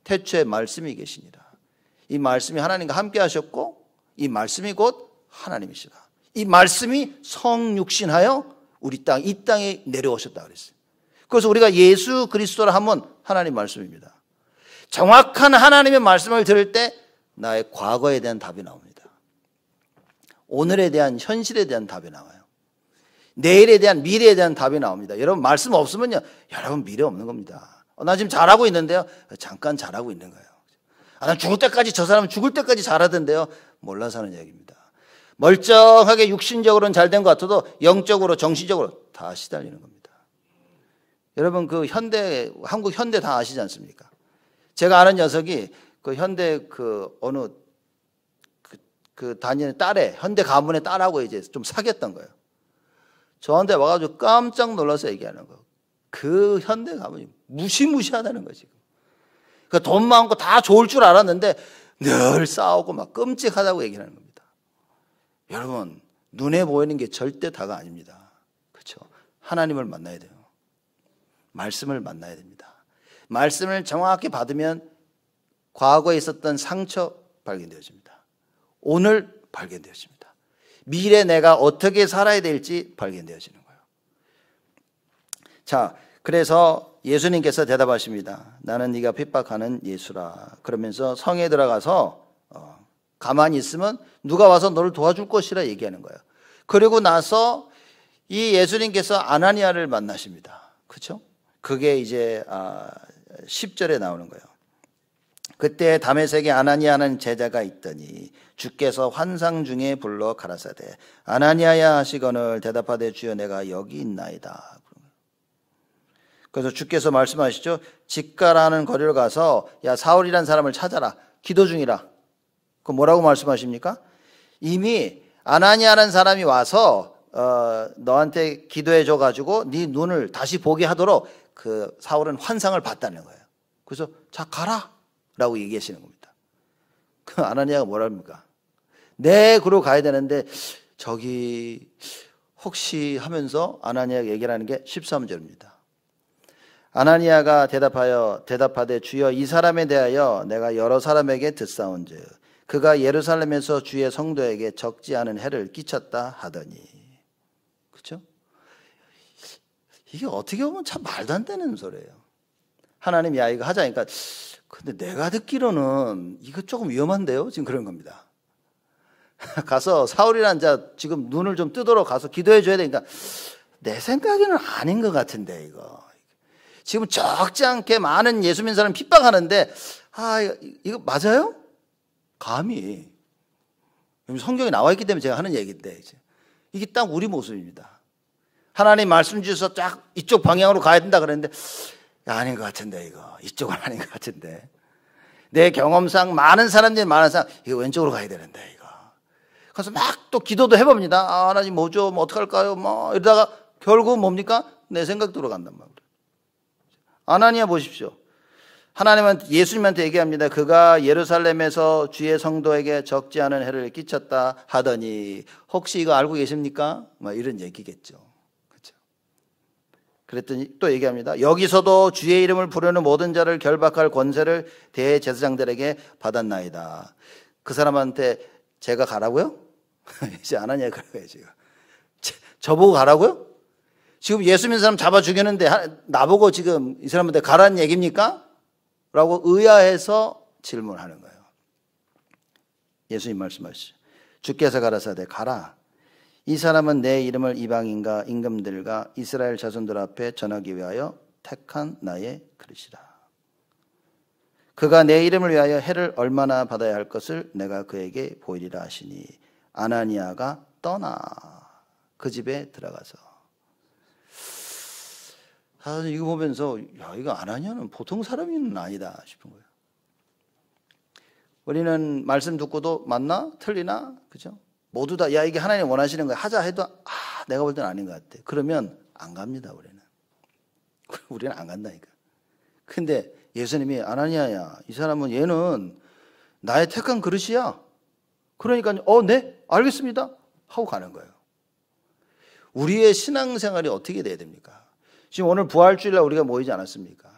태초에 말씀이 계시니라. 이 말씀이 하나님과 함께 하셨고 이 말씀이 곧 하나님이시다. 이 말씀이 성육신하여 우리 땅, 이 땅에 내려오셨다 그랬어요. 그래서 우리가 예수 그리스도라 하면 하나님 말씀입니다. 정확한 하나님의 말씀을 들을 때 나의 과거에 대한 답이 나옵니다. 오늘에 대한 현실에 대한 답이 나와요. 내일에 대한 미래에 대한 답이 나옵니다. 여러분 말씀 없으면요. 여러분 미래 없는 겁니다. 어, 나 지금 잘하고 있는데요. 잠깐 잘하고 있는 거예요. 아, 난 죽을 때까지 저 사람은 죽을 때까지 잘하던데요. 몰라서 하는 얘기입니다. 멀쩡하게 육신적으로는 잘된 것 같아도 영적으로 정신적으로 다 시달리는 겁니다. 여러분 그 현대 한국 현대 다 아시지 않습니까? 제가 아는 녀석이 그 현대 그 어느 그, 그 다니는 딸의 현대 가문의 딸하고 이제 좀 사귀었던 거예요. 저한테 와가지고 깜짝 놀라서 얘기하는 거. 그 현대 가문이 무시무시하다는 거지. 그러니까 돈 많고 다 좋을 줄 알았는데 늘 싸우고 막 끔찍하다고 얘기하는 겁니다. 여러분, 눈에 보이는 게 절대 다가 아닙니다. 그렇죠? 하나님을 만나야 돼요. 말씀을 만나야 됩니다. 말씀을 정확히 받으면 과거에 있었던 상처 발견되어집니다. 오늘 발견되어집니다. 미래 내가 어떻게 살아야 될지 발견되어지는 거예요. 자, 그래서 예수님께서 대답하십니다. 나는 네가 핍박하는 예수라. 그러면서 성에 들어가서 어, 가만히 있으면 누가 와서 너를 도와줄 것이라 얘기하는 거예요. 그리고 나서 이 예수님께서 아나니아를 만나십니다. 그렇죠? 그게 이제 10절에 아, 나오는 거예요. 그때 담에색에 아나니아는 제자가 있더니 주께서 환상 중에 불러 가라사대 아나니아야 하시거늘 대답하되 주여 내가 여기 있나이다. 그래서 주께서 말씀하시죠. 직가라는 거리로 가서 야 사울이란 사람을 찾아라. 기도 중이라. 그 뭐라고 말씀하십니까? 이미 아나니아라는 사람이 와서 어, 너한테 기도해 줘 가지고 네 눈을 다시 보게 하도록 그 사울은 환상을 봤다는 거예요. 그래서 자 가라라고 얘기하시는 겁니다. 그 아나니아가 뭐랍니까? 네, 그러고 가야 되는데 저기 혹시 하면서 아나니아 얘기하는 게 13절입니다. 아나니아가 대답하여 대답하되 주여 이 사람에 대하여 내가 여러 사람에게 듣사온즉 그가 예루살렘에서 주의 성도에게 적지 않은 해를 끼쳤다 하더니 그렇죠? 이게 어떻게 보면 참 말도 안 되는 소리예요. 하나님 야 이거 하자니까 근데 내가 듣기로는 이거 조금 위험한데요. 지금 그런 겁니다. 가서 사울이란 자 지금 눈을 좀 뜨도록 가서 기도해 줘야 되니까 내 생각에는 아닌 것 같은데 이거 지금 적지 않게 많은 예수 믿는 사람 핍박하는데 아 이거 맞아요? 감히 성경에 나와 있기 때문에 제가 하는 얘기인데 이제 이게 딱 우리 모습입니다. 하나님 말씀 주셔서 쫙 이쪽 방향으로 가야 된다 그랬는데 야, 아닌 것 같은데 이거 이쪽은 아닌 것 같은데 내 경험상 많은 사람들이 많은 사람 이거 왼쪽으로 가야 되는데 이거 그래서 막 또 기도도 해봅니다. 아, 하나님 뭐죠? 뭐 어떡할까요? 뭐 이러다가 결국 뭡니까? 내 생각대로 간단 말이에요. 아나니아 보십시오. 하나님은 예수님한테 얘기합니다. 그가 예루살렘에서 주의 성도에게 적지 않은 해를 끼쳤다 하더니 혹시 이거 알고 계십니까? 뭐 이런 얘기겠죠. 그렇죠. 그랬더니 또 얘기합니다. 여기서도 주의 이름을 부르는 모든 자를 결박할 권세를 대제사장들에게 받았나이다. 그 사람한테 제가 가라고요? 이제 아나니아 그래요 지금. 저보고 가라고요? 지금 예수 믿는 사람 잡아 죽였는데 나보고 지금 이 사람한테 가라는 얘기입니까? 라고 의아해서 질문하는 거예요. 예수님 말씀하시죠. 주께서 가라사대 가라. 이 사람은 내 이름을 이방인과 임금들과 이스라엘 자손들 앞에 전하기 위하여 택한 나의 그릇이다 그가 내 이름을 위하여 해를 얼마나 받아야 할 것을 내가 그에게 보이리라 하시니 아나니아가 떠나 그 집에 들어가서 사실 이거 보면서 야 이거 안 하냐는 보통 사람은 아니다 싶은 거예요. 우리는 말씀 듣고도 맞나 틀리나 그죠? 모두 다야 이게 하나님 원하시는 거 하자 해도 아 내가 볼 때는 아닌 것 같아. 그러면 안 갑니다 우리는. 우리는 안 간다니까. 근데 예수님이 아나니아야 이 사람은 얘는 나의 택한 그릇이야. 그러니까 어네 알겠습니다 하고 가는 거예요. 우리의 신앙생활이 어떻게 돼야 됩니까? 지금 오늘 부활주일날 우리가 모이지 않았습니까?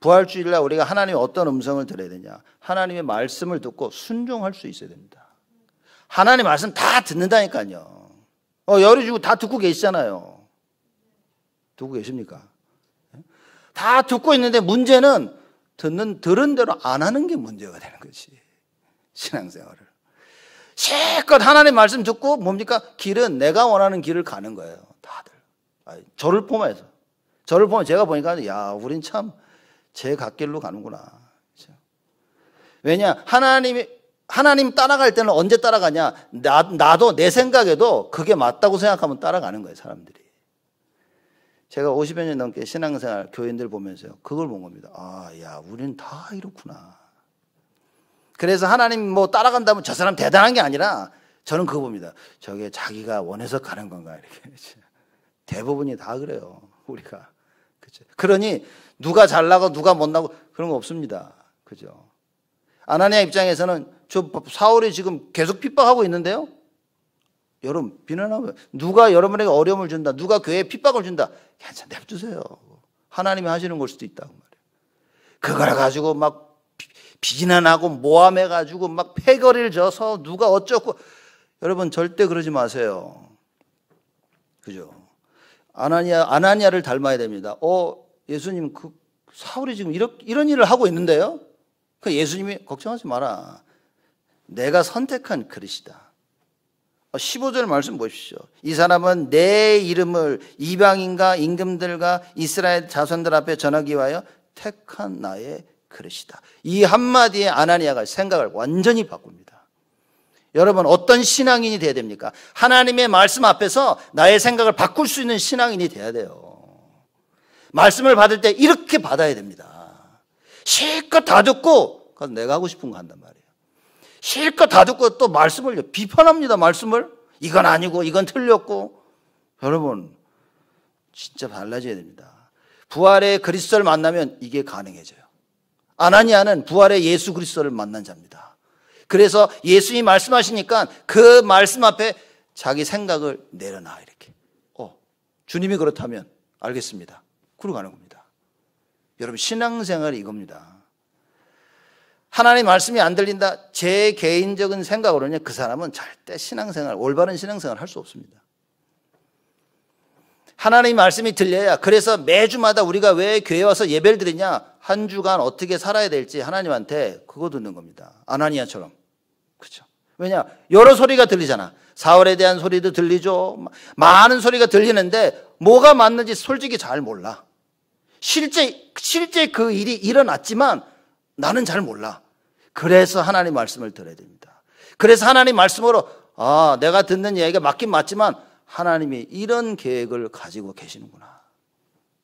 부활주일날 우리가 하나님의 어떤 음성을 들어야 되냐? 하나님의 말씀을 듣고 순종할 수 있어야 됩니다. 하나님 말씀 다 듣는다니까요. 어, 열이 주고 다 듣고 계시잖아요. 듣고 계십니까? 예? 다 듣고 있는데 문제는 듣는, 들은 대로 안 하는 게 문제가 되는 거지. 신앙생활을. 실컷 하나님 말씀 듣고 뭡니까? 길은 내가 원하는 길을 가는 거예요. 다들. 아니, 저를 포함해서. 저를 보면 제가 보니까 야, 우린 참 제 갓길로 가는구나. 왜냐 하나님이 하나님 따라갈 때는 언제 따라가냐? 나, 나도 내 생각에도 그게 맞다고 생각하면 따라가는 거예요, 사람들이. 제가 50여 년 넘게 신앙생활 교인들 보면서요. 그걸 본 겁니다. 아, 야, 우린 다 이렇구나. 그래서 하나님 뭐 따라간다면 저 사람 대단한 게 아니라 저는 그거 봅니다. 저게 자기가 원해서 가는 건가, 이렇게. 대부분이 다 그래요, 우리가. 그죠? 그러니 누가 잘나고 누가 못나고 그런 거 없습니다. 그죠? 아나니아 입장에서는 저 사울이 지금 계속 핍박하고 있는데요. 여러분 비난하고 누가 여러분에게 어려움을 준다. 누가 교회에 핍박을 준다. 괜찮아 냅두세요. 하나님이 하시는 걸 수도 있다고 그 말이에요. 그걸 가지고 막 비난하고 모함해 가지고 막 패거리를 져서 누가 어쩌고 여러분 절대 그러지 마세요. 그죠? 아나니아, 아나니아를 닮아야 됩니다. 어, 예수님, 그 사울이 지금 이렇 이런 일을 하고 있는데요? 그 예수님이 걱정하지 마라. 내가 선택한 그릇이다. 15절 어, 말씀 보십시오. 이 사람은 내 이름을 이방인과 임금들과 이스라엘 자손들 앞에 전하기 위하여 택한 나의 그릇이다. 이 한마디에 아나니아가 생각을 완전히 바꿉니다. 여러분 어떤 신앙인이 돼야 됩니까? 하나님의 말씀 앞에서 나의 생각을 바꿀 수 있는 신앙인이 돼야 돼요. 말씀을 받을 때 이렇게 받아야 됩니다. 실컷 다 듣고 그건 내가 하고 싶은 거 한단 말이에요. 실컷 다 듣고 또 말씀을 비판합니다. 말씀을 이건 아니고 이건 틀렸고 여러분 진짜 달라져야 됩니다. 부활의 그리스도를 만나면 이게 가능해져요. 아나니아는 부활의 예수 그리스도를 만난 자입니다. 그래서 예수님이 말씀하시니까 그 말씀 앞에 자기 생각을 내려놔 이렇게. 어, 주님이 그렇다면 알겠습니다. 그러 가는 겁니다. 여러분 신앙생활이 이겁니다. 하나님 말씀이 안 들린다. 제 개인적인 생각으로는 그 사람은 절대 신앙생활 올바른 신앙생활 할 수 없습니다. 하나님 말씀이 들려야 그래서 매주마다 우리가 왜 교회 와서 예배를 드리냐 한 주간 어떻게 살아야 될지 하나님한테 그거 듣는 겁니다. 아나니아처럼. 그렇죠. 왜냐? 여러 소리가 들리잖아. 사월에 대한 소리도 들리죠. 많은 소리가 들리는데 뭐가 맞는지 솔직히 잘 몰라. 실제 실제 그 일이 일어났지만 나는 잘 몰라. 그래서 하나님 말씀을 들어야 됩니다. 그래서 하나님 말씀으로 아, 내가 듣는 얘기가 맞긴 맞지만 하나님이 이런 계획을 가지고 계시는구나.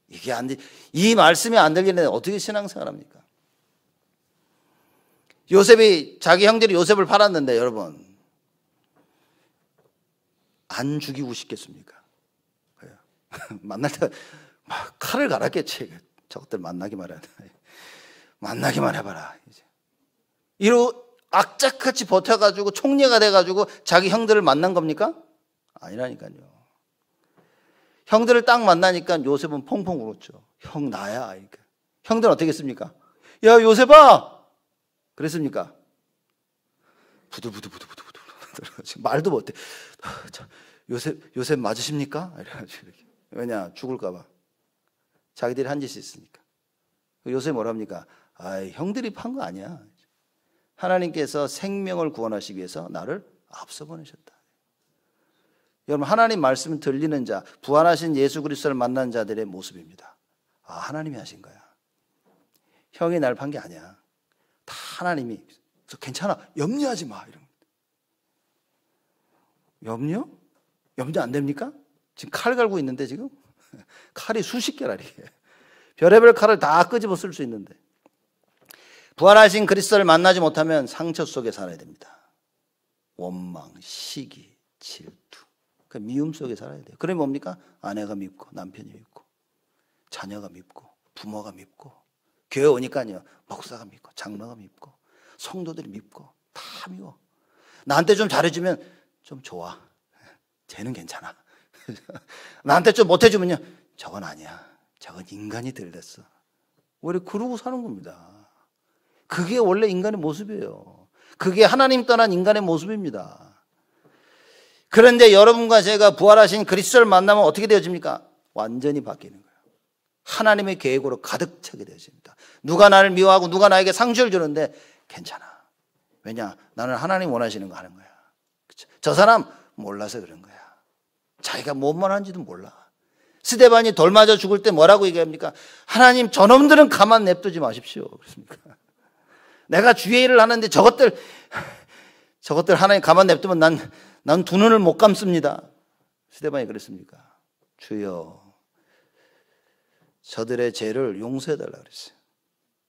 이게 안 돼. 이 말씀이 안 들리는데 어떻게 신앙생활 합니까? 요셉이 자기 형제를 요셉을 팔았는데 여러분 안 죽이고 싶겠습니까? 만날 때막 칼을 갈았겠지. 저것들 만나기만 해라. 만나기만 해봐라. 이제. 이러 악착같이 버텨가지고 총리가 돼가지고 자기 형들을 만난 겁니까? 아니라니까요. 형들을 딱 만나니까 요셉은 펑펑 울었죠. 형 나야. 그러니 형들 어떻게 했습니까? 야 요셉아! 그랬습니까? 부들부들부들부들부들 말도 못해. 요셉 요셉 맞으십니까? 이래가지고 왜냐 죽을까봐 자기들이 한 짓이 있으니까. 그 요셉 뭐랍니까? 아 형들이 판 거 아니야. 하나님께서 생명을 구원하시기 위해서 나를 앞서 보내셨다. 여러분 하나님 말씀 들리는 자, 부활하신 예수 그리스도를 만난 자들의 모습입니다. 아, 하나님이 하신 거야. 형이 날 판 게 아니야. 다 하나님이. 그래서 괜찮아. 염려하지 마. 이런. 염려? 염려 안 됩니까? 지금 칼 갈고 있는데 지금? 칼이 수십 개라 이 별의별 칼을 다 끄집어 쓸 수 있는데. 부활하신 그리스도를 만나지 못하면 상처 속에 살아야 됩니다. 원망, 시기, 질투. 그 미움 속에 살아야 돼요. 그럼 뭡니까? 아내가 밉고 남편이 밉고 자녀가 밉고 부모가 밉고 교회 오니까요. 목사가 밉고 장로가 밉고 성도들이 밉고 다 미워. 나한테 좀 잘해주면 좀 좋아. 쟤는 괜찮아. 나한테 좀 못해주면요. 저건 아니야. 저건 인간이 들렸어. 우리 그러고 사는 겁니다. 그게 원래 인간의 모습이에요. 그게 하나님 떠난 인간의 모습입니다. 그런데 여러분과 제가 부활하신 그리스도를 만나면 어떻게 되어집니까? 완전히 바뀌는 거예요. 하나님의 계획으로 가득 차게 되어집니다. 누가 나를 미워하고 누가 나에게 상주를 주는데 괜찮아. 왜냐? 나는 하나님 원하시는 거 하는 거야. 그쵸? 저 사람 몰라서 그런 거야. 자기가 뭔 말하는지도 몰라. 스데반이 돌 맞아 죽을 때 뭐라고 얘기합니까? 하나님 저놈들은 가만 냅두지 마십시오. 그렇습니까? 내가 주의 일을 하는데 저것들 저것들 하나님 가만 냅두면 난 난두 눈을 못 감습니다. 스데반이 그랬습니까? 주여, 저들의 죄를 용서해달라 그랬어요.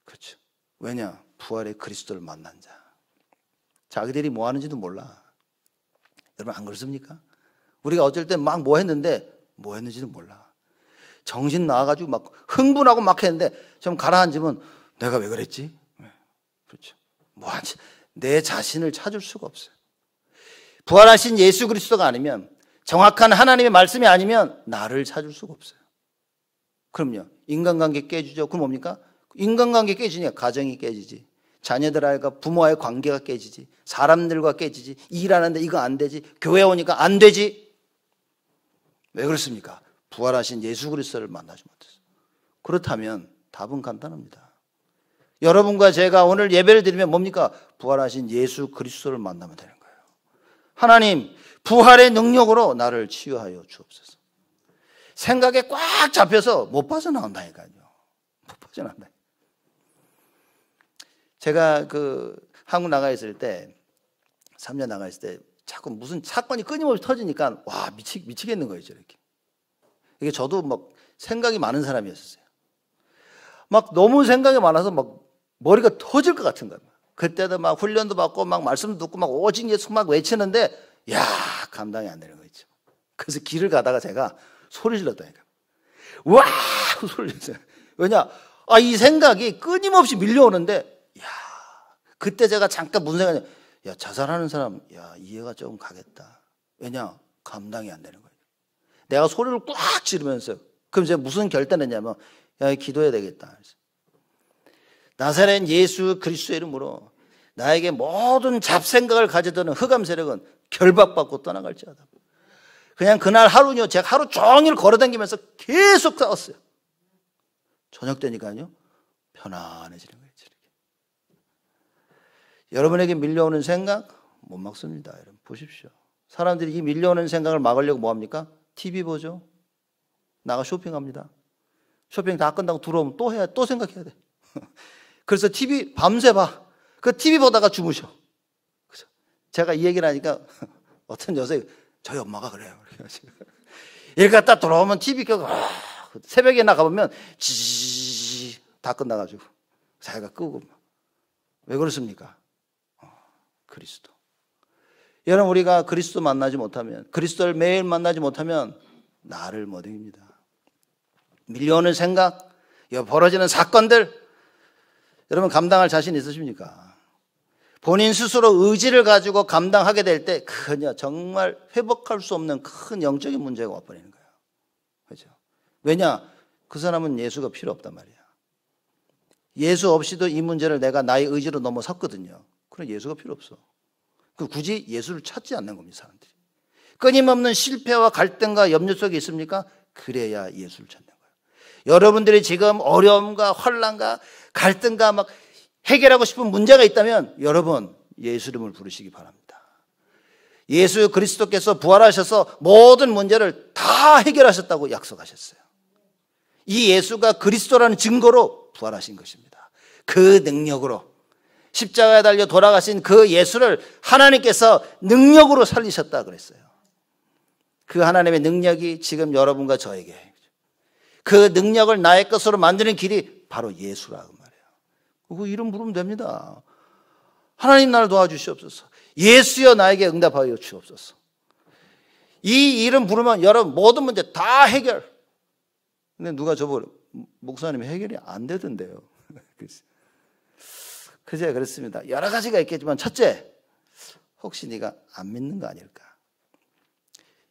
그렇죠. 왜냐? 부활의 그리스도를 만난 자. 자기들이 뭐 하는지도 몰라. 여러분, 안 그렇습니까? 우리가 어쩔 때 막 뭐 했는데, 뭐 했는지도 몰라. 정신 나와가지고 막 흥분하고 막 했는데, 좀 가라앉으면 내가 왜 그랬지? 네, 그렇죠. 뭐 하지? 내 자신을 찾을 수가 없어요. 부활하신 예수 그리스도가 아니면 정확한 하나님의 말씀이 아니면 나를 찾을 수가 없어요. 그럼요. 인간관계 깨지죠. 그럼 뭡니까? 인간관계 깨지냐? 가정이 깨지지. 자녀들과 부모와의 관계가 깨지지. 사람들과 깨지지. 일하는데 이거 안 되지. 교회 오니까 안 되지. 왜 그렇습니까? 부활하신 예수 그리스도를 만나지 못했어 그렇다면 답은 간단합니다. 여러분과 제가 오늘 예배를 드리면 뭡니까? 부활하신 예수 그리스도를 만나면 되는 하나님, 부활의 능력으로 나를 치유하여 주옵소서. 생각에 꽉 잡혀서 못 빠져나온다니까요. 못 빠져나온다. 제가 그 한국 나가 있을 때, 3년 나가 있을 때 자꾸 무슨 사건이 끊임없이 터지니까 와, 미치, 미치겠는 거예요, 저렇게. 이게 저도 막 생각이 많은 사람이었어요. 막 너무 생각이 많아서 막 머리가 터질 것 같은 거예요. 그때도 막 훈련도 받고 막 말씀 도 듣고 막 오직 예수 막 외치는데 야 감당이 안 되는 거 있죠. 그래서 길을 가다가 제가 소리 질렀다니까. 요와 소리 질렀어요. 왜냐 아이 생각이 끊임없이 밀려오는데 야 그때 제가 잠깐 무슨 생각이 야 자살하는 사람 야 이해가 조금 가겠다. 왜냐 감당이 안 되는 거예요. 내가 소리를 꽉 지르면서 그럼 제가 무슨 결단했냐면 야 기도해야 되겠다. 그래서. 나사렛 예수 그리스도의 이름으로 나에게 모든 잡생각을 가져드는 흑암 세력은 결박받고 떠나갈지어다. 그냥 그날 하루요 제가 하루 종일 걸어다니면서 계속 싸웠어요. 저녁 되니까요 편안해지는 거예요. 여러분에게 밀려오는 생각 못 막습니다. 여러분 보십시오. 사람들이 이 밀려오는 생각을 막으려고 뭐 합니까? TV 보죠. 나가 쇼핑합니다. 쇼핑 다 끝나고 들어오면 또 해야 또 생각해야 돼. 그래서 TV 밤새 봐. 그 TV 보다가 주무셔. 그죠? 제가 이 얘기를 하니까 어떤 여자가 저희 엄마가 그래요. 그래가지고. 일 갔다 돌아오면 TV 켜고 아, 새벽에 나가보면 지다 끝나가지고 자기가 끄고 왜 그렇습니까? 어, 그리스도. 여러분 우리가 그리스도 만나지 못하면 그리스도를 매일 만나지 못하면 나를 못 이깁니다. 밀려오는 생각, 벌어지는 사건들 여러분 감당할 자신 있으십니까? 본인 스스로 의지를 가지고 감당하게 될 때 그녀 정말 회복할 수 없는 큰 영적인 문제가 와버리는 거예요. 그죠? 왜냐? 그 사람은 예수가 필요 없단 말이야. 예수 없이도 이 문제를 내가 나의 의지로 넘어섰거든요. 그럼 예수가 필요 없어. 그 굳이 예수를 찾지 않는 겁니다, 사람들이. 끊임없는 실패와 갈등과 염려 속에 있습니까? 그래야 예수를 찾는 거예요. 여러분들이 지금 어려움과 환란과 갈등과 막 해결하고 싶은 문제가 있다면 여러분 예수 이름을 부르시기 바랍니다. 예수 그리스도께서 부활하셔서 모든 문제를 다 해결하셨다고 약속하셨어요. 이 예수가 그리스도라는 증거로 부활하신 것입니다. 그 능력으로 십자가에 달려 돌아가신 그 예수를 하나님께서 능력으로 살리셨다 그랬어요. 그 하나님의 능력이 지금 여러분과 저에게 그 능력을 나의 것으로 만드는 길이 바로 예수라 고그 이름 부르면 됩니다. 하나님 나를 도와주시옵소서. 예수여 나에게 응답하여 주옵소서. 이 이름 부르면 여러분 모든 문제 다 해결. 근데 누가 저보고 목사님이 해결이 안 되던데요. 그제 그렇습니다. 여러 가지가 있겠지만 첫째, 혹시 네가 안 믿는 거 아닐까?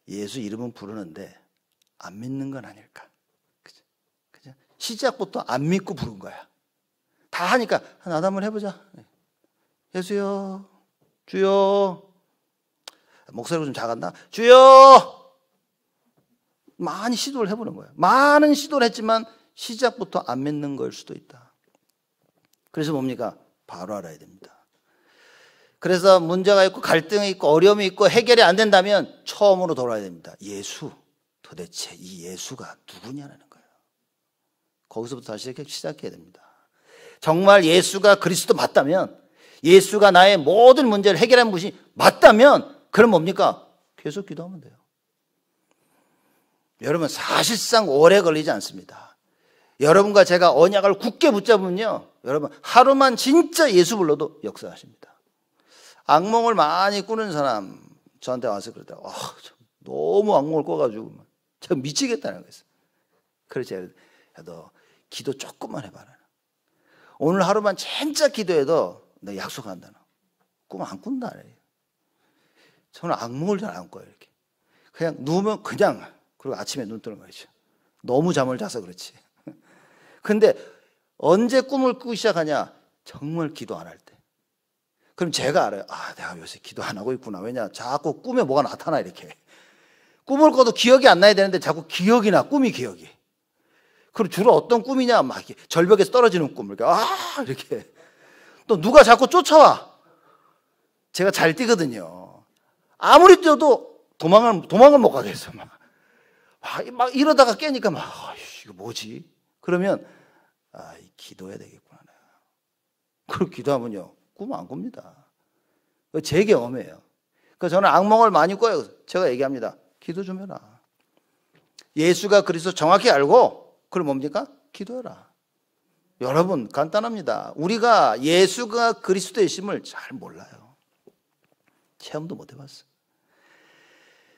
예수 이름은 부르는데 안 믿는 건 아닐까? 그죠? 시작부터 안 믿고 부른 거야. 다 하니까 한 아담을 해보자. 네. 예수요 주여. 목소리가 좀 작았나? 주여! 많이 시도를 해보는 거예요. 많은 시도를 했지만 시작부터 안 맺는 걸 수도 있다. 그래서 뭡니까? 바로 알아야 됩니다. 그래서 문제가 있고 갈등이 있고 어려움이 있고 해결이 안 된다면 처음으로 돌아야 됩니다. 예수. 도대체 이 예수가 누구냐는 거예요. 거기서부터 다시 시작해야 됩니다. 정말 예수가 그리스도 맞다면 예수가 나의 모든 문제를 해결한 분이 맞다면 그럼 뭡니까? 계속 기도하면 돼요. 여러분 사실상 오래 걸리지 않습니다. 여러분과 제가 언약을 굳게 붙잡으면요. 여러분 하루만 진짜 예수 불러도 역사하십니다. 악몽을 많이 꾸는 사람 저한테 와서 그러다 어, 너무 악몽을 꿔가지고 제가 미치겠다는 거예요 그래서 제가 너 기도 조금만 해봐라. 오늘 하루만 진짜 기도해도 내 약속한다. 꿈 안 꾼다. 저는 악몽을 잘 안 꿔요, 이렇게. 그냥 누우면 그냥, 그리고 아침에 눈 뜨는 거죠. 너무 잠을 자서 그렇지. 근데 언제 꿈을 꾸기 시작하냐? 정말 기도 안 할 때. 그럼 제가 알아요. 아, 내가 요새 기도 안 하고 있구나. 왜냐? 자꾸 꿈에 뭐가 나타나, 이렇게. 꿈을 꿔도 기억이 안 나야 되는데 자꾸 기억이 나, 꿈이 기억이. 그럼 주로 어떤 꿈이냐? 막 절벽에서 떨어지는 꿈. 이렇게, 아! 이렇게. 또 누가 자꾸 쫓아와. 제가 잘 뛰거든요. 아무리 뛰어도 도망을, 도망을 못 가겠어. 막. 아, 막 이러다가 깨니까 막, 아, 이거 뭐지? 그러면, 아, 기도해야 되겠구나. 그리고 기도하면요. 꿈 안 꿉니다. 제 경험이에요. 그 저는 악몽을 많이 꿔요. 제가 얘기합니다. 기도 좀 해라. 예수가 그리스도 정확히 알고 그럼 뭡니까? 기도해라. 여러분 간단합니다. 우리가 예수가 그리스도의 심을 잘 몰라요. 체험도 못 해봤어요.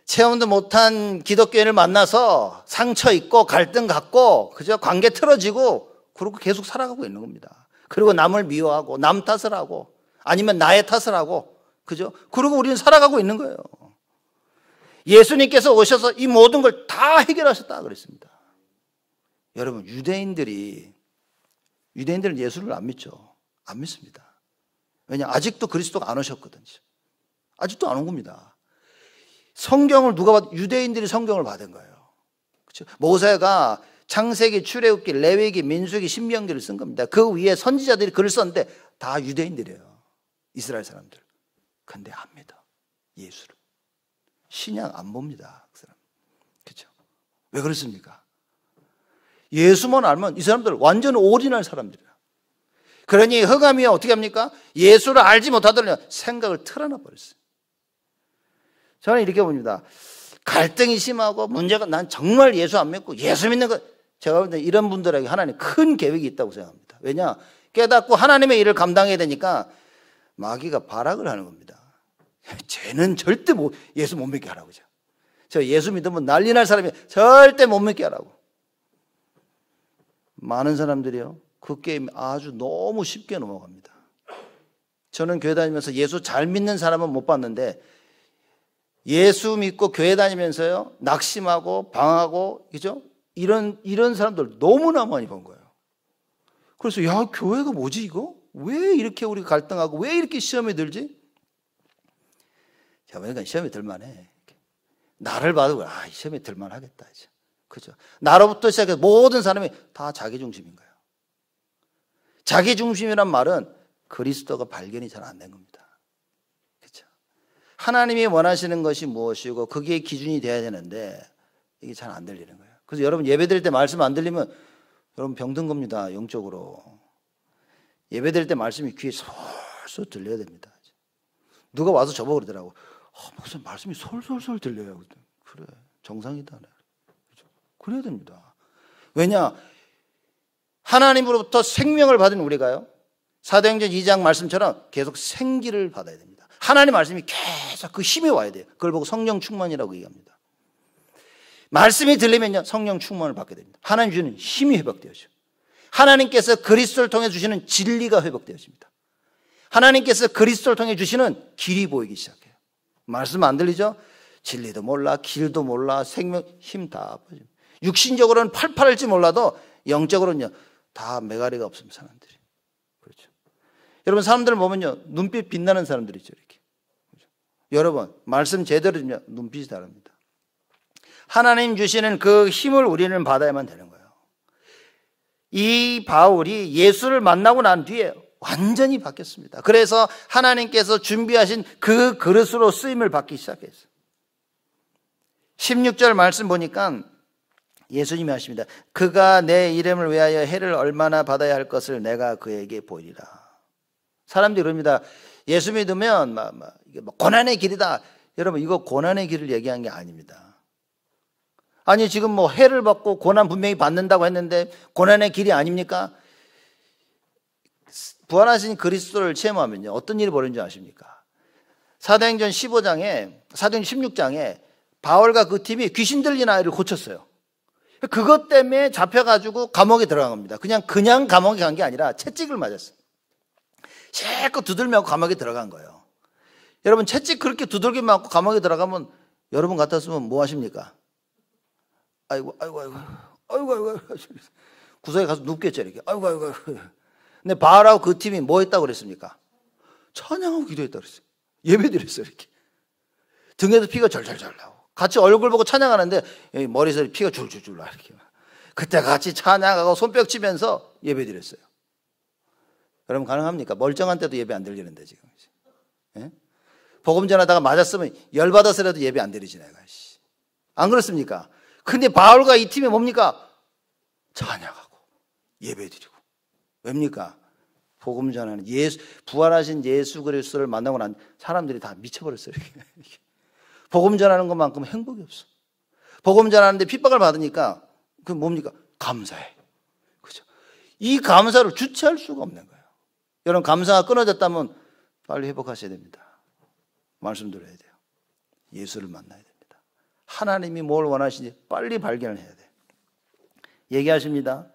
체험도 못한 기독교인을 만나서 상처 있고 갈등 갖고 그저 관계 틀어지고 그러고 계속 살아가고 있는 겁니다. 그리고 남을 미워하고 남 탓을 하고 아니면 나의 탓을 하고 그죠? 그러고 우리는 살아가고 있는 거예요. 예수님께서 오셔서 이 모든 걸 다 해결하셨다 그랬습니다. 여러분 유대인들이 유대인들은 예수를 안 믿죠. 안 믿습니다. 왜냐 아직도 그리스도가 안 오셨거든요. 아직도 안 온 겁니다. 성경을 누가 받 유대인들이 성경을 받은 거예요. 그렇죠? 모세가 창세기, 출애굽기, 레위기, 민수기, 신명기를 쓴 겁니다. 그 위에 선지자들이 글을 썼는데 다 유대인들이에요. 이스라엘 사람들. 근데 압니다. 예수를. 신약 안 봅니다. 그 사람. 그렇죠? 왜 그렇습니까? 예수만 알면 이 사람들 완전 올인할 사람들이야. 그러니 허감이 어떻게 합니까? 예수를 알지 못하더니 생각을 틀어놔 버렸어요. 저는 이렇게 봅니다. 갈등이 심하고 문제가 난 정말 예수 안 믿고 예수 믿는 것 제가 볼 때 이런 분들에게 하나님 큰 계획이 있다고 생각합니다. 왜냐? 깨닫고 하나님의 일을 감당해야 되니까 마귀가 발악을 하는 겁니다. 쟤는 절대 못, 예수 못 믿게 하라고. 저 예수 믿으면 난리 날 사람이 절대 못 믿게 하라고. 많은 사람들이요. 그 게임 아주 너무 쉽게 넘어갑니다. 저는 교회 다니면서 예수 잘 믿는 사람은 못 봤는데 예수 믿고 교회 다니면서요. 낙심하고 방하고 그죠? 이런 이런 사람들 너무나 많이 본 거예요. 그래서 야, 교회가 뭐지 이거? 왜 이렇게 우리가 갈등하고 왜 이렇게 시험이 들지? 자, 보니까 그러니까 시험이 들만해. 나를 봐도 아, 시험이 들만하겠다. 이제. 그죠? 나로부터 시작해서 모든 사람이 다 자기중심인 거예요. 자기중심이란 말은 그리스도가 발견이 잘 안 된 겁니다. 그죠? 하나님이 원하시는 것이 무엇이고 그게 기준이 돼야 되는데 이게 잘 안 들리는 거예요. 그래서 여러분 예배 드릴 때 말씀 안 들리면 여러분 병든 겁니다. 영적으로. 예배 드릴 때 말씀이 귀에 솔솔 들려야 됩니다. 누가 와서 저보고 그러더라고. 어, 목사님 말씀이 솔솔솔 들려요. 그래. 정상이다. 그래야 됩니다. 왜냐? 하나님으로부터 생명을 받은 우리가요. 사도행전 2장 말씀처럼 계속 생기를 받아야 됩니다. 하나님 말씀이 계속 그 힘이 와야 돼요. 그걸 보고 성령 충만이라고 얘기합니다. 말씀이 들리면요. 성령 충만을 받게 됩니다. 하나님 주는 힘이 회복되어져. 요 하나님께서 그리스도를 통해 주시는 진리가 회복되어집니다. 하나님께서 그리스도를 통해 주시는 길이 보이기 시작해요. 말씀 안 들리죠? 진리도 몰라, 길도 몰라, 생명 힘다 아파집니다. 육신적으로는 팔팔할지 몰라도 영적으로는요. 다 메가리가 없습니다 사람들이. 그렇죠. 여러분 사람들 보면요. 눈빛 빛나는 사람들이죠. 이렇게. 그렇죠? 여러분 말씀 제대로 좀 눈빛이 다릅니다. 하나님 주시는 그 힘을 우리는 받아야만 되는 거예요. 이 바울이 예수를 만나고 난 뒤에 완전히 바뀌었습니다. 그래서 하나님께서 준비하신 그 그릇으로 쓰임을 받기 시작했어요. 16절 말씀 보니까 예수님이 하십니다. 그가 내 이름을 위하여 해를 얼마나 받아야 할 것을 내가 그에게 보이리라. 사람들이 그럽니다. 예수 믿으면 막, 막, 고난의 길이다. 여러분 이거 고난의 길을 얘기한 게 아닙니다. 아니 지금 뭐 해를 받고 고난 분명히 받는다고 했는데 고난의 길이 아닙니까? 부활하신 그리스도를 체험하면요 어떤 일이 벌어진지 아십니까? 사도행전 15장에 사도행전 16장에 바울과 그 팀이 귀신 들린 아이를 고쳤어요. 그것 때문에 잡혀가지고 감옥에 들어간 겁니다. 그냥, 그냥 감옥에 간 게 아니라 채찍을 맞았어요. 실컷 두들며 감옥에 들어간 거예요. 여러분, 채찍 그렇게 두들겨 맞고 감옥에 들어가면 여러분 같았으면 뭐 하십니까? 아이고, 아이고, 아이고, 아이고, 아이고, 아이고. 구석에 가서 눕겠죠, 이렇게. 아이고, 아이고, 아이고. 근데 바라고 하그 팀이 뭐 했다고 그랬습니까? 찬양하고 기도했다고 그랬어요. 예배 드렸어요, 이렇게. 등에도 피가 절절절 나고. 같이 얼굴 보고 찬양하는데 머리에서 피가 줄줄줄 나 이렇게. 그때 같이 찬양하고 손뼉 치면서 예배드렸어요. 그럼 가능합니까? 멀쩡한 때도 예배 안들리는데 지금. 예? 복음 전하다가 맞았으면 열받았서라도 예배 안 드리지 내가. 안 그렇습니까? 근데 바울과 이 팀이 뭡니까? 찬양하고 예배 드리고. 왜입니까? 복음 전하는 예수 부활하신 예수 그리스도를 만나고 난 사람들이 다 미쳐버렸어요. 이렇게. 복음 전하는 것만큼 행복이 없어. 복음 전하는데 핍박을 받으니까 그 뭡니까? 감사해. 그죠? 이 감사를 주체할 수가 없는 거예요. 여러분 감사가 끊어졌다면 빨리 회복하셔야 됩니다. 말씀드려야 돼요. 예수를 만나야 됩니다. 하나님이 뭘 원하시는지 빨리 발견을 해야 돼 얘기하십니다.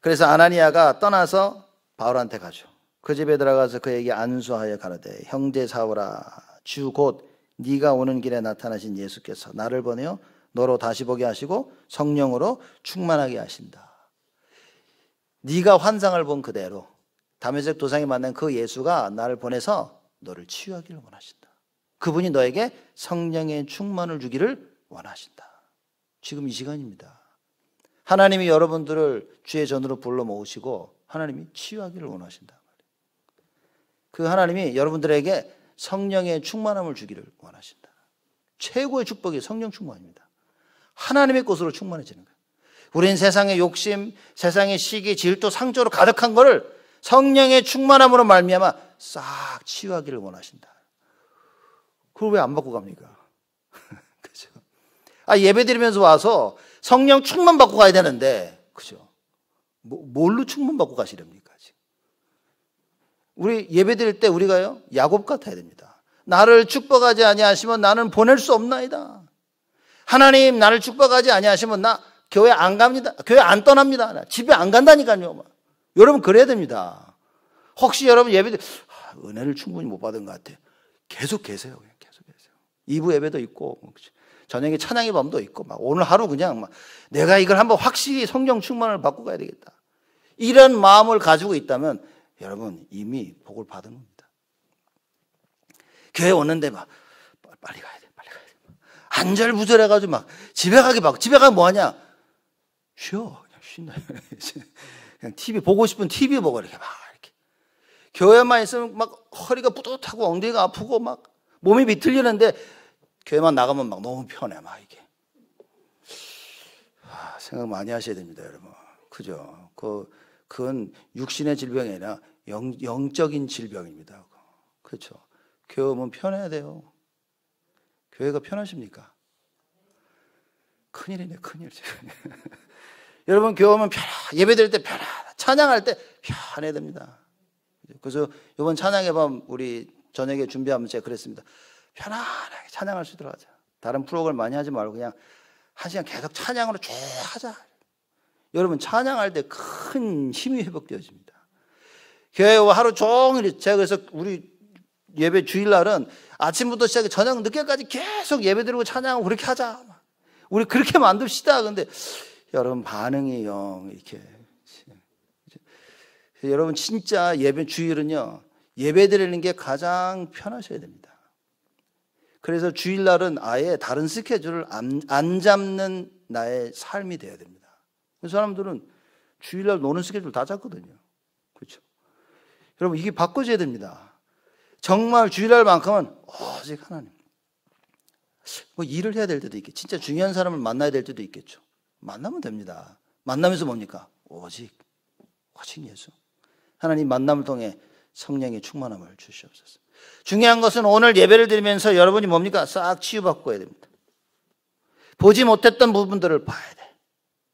그래서 아나니아가 떠나서 바울한테 가죠. 그 집에 들어가서 그에게 안수하여 가라되 형제 사오라 주곧 네가 오는 길에 나타나신 예수께서 나를 보내어 너로 다시 보게 하시고 성령으로 충만하게 하신다. 네가 환상을 본 그대로 담에색 도상에 만난 그 예수가 나를 보내서 너를 치유하기를 원하신다. 그분이 너에게 성령의 충만을 주기를 원하신다. 지금 이 시간입니다. 하나님이 여러분들을 주의 전으로 불러 모으시고 하나님이 치유하기를 원하신다. 그 하나님이 여러분들에게 성령의 충만함을 주기를 원하신다. 최고의 축복이 성령 충만입니다. 하나님의 것으로 충만해지는 거예요. 우린 세상의 욕심, 세상의 시기, 질투, 상처로 가득한 것을 성령의 충만함으로 말미암아 싹 치유하기를 원하신다. 그걸 왜 안 받고 갑니까? 그죠? 아 예배 드리면서 와서 성령 충만 받고 가야 되는데, 그죠? 뭐, 뭘로 충만 받고 가시렵니까? 우리 예배드릴 때 우리가요 야곱 같아야 됩니다. 나를 축복하지 아니하시면 나는 보낼 수 없나이다. 하나님 나를 축복하지 아니하시면 나 교회 안 갑니다. 교회 안 떠납니다. 집에 안 간다니까요. 여러분 그래야 됩니다. 혹시 여러분 예배 아, 은혜를 충분히 못 받은 것 같아. 계속 계세요. 그냥 계속 계세요. 이부 예배도 있고 뭐, 저녁에 찬양의 밤도 있고 막 오늘 하루 그냥 막 내가 이걸 한번 확실히 성경 충만을 받고 가야 되겠다. 이런 마음을 가지고 있다면 여러분 이미 복을 받은 겁니다. 교회 오는데 막 빨리 가야 돼, 빨리 가야 돼. 안절부절해가지고 막 집에 가기 막 집에 가면 뭐하냐? 쉬어, 그냥 쉰다. 그냥 TV 보고 싶은 TV 보고 이렇게 막 이렇게 교회만 있으면 막 허리가 뿌듯하고 엉덩이가 아프고 막 몸이 비틀리는데 교회만 나가면 막 너무 편해 막 이게 아, 생각 많이 하셔야 됩니다, 여러분. 그죠? 그 그건 육신의 질병이 아니라 영, 적인 질병입니다. 그렇죠. 교회 오면 편해야 돼요. 교회가 편하십니까? 큰일이네, 큰일. 여러분, 교회 오면 편하, 예배 드릴 때 편하, 찬양할 때 편해야 됩니다. 그래서 이번 찬양의 밤 우리 저녁에 준비하면 제가 그랬습니다. 편안하게 찬양할 수 있도록 하자. 다른 프로그램 많이 하지 말고 그냥 한 시간 계속 찬양으로 쭉 하자. 여러분 찬양할 때 큰 힘이 회복되어집니다. 교회 하루 종일 제가 그래서 우리 예배 주일날은 아침부터 시작해 저녁 늦게까지 계속 예배 드리고 찬양하고 그렇게 하자. 우리 그렇게 만듭시다. 근데 여러분 반응이 영 이렇게 여러분 진짜 예배 주일은요 예배 드리는 게 가장 편하셔야 됩니다. 그래서 주일날은 아예 다른 스케줄을 안, 안 잡는 나의 삶이 되어야 됩니다. 그 사람들은 주일날 노는 스케줄 다잡거든요 그렇죠? 여러분 이게 바꿔줘야 됩니다. 정말 주일날만큼은 오직 하나님. 뭐 일을 해야 될 때도 있겠. 죠 진짜 중요한 사람을 만나야 될 때도 있겠죠. 만나면 됩니다. 만나면서 뭡니까? 오직 오직 예수. 하나님 만남을 통해 성령의 충만함을 주시옵소서. 중요한 것은 오늘 예배를 드리면서 여러분이 뭡니까? 싹 치유받고 해야 됩니다. 보지 못했던 부분들을 봐야 됩니다.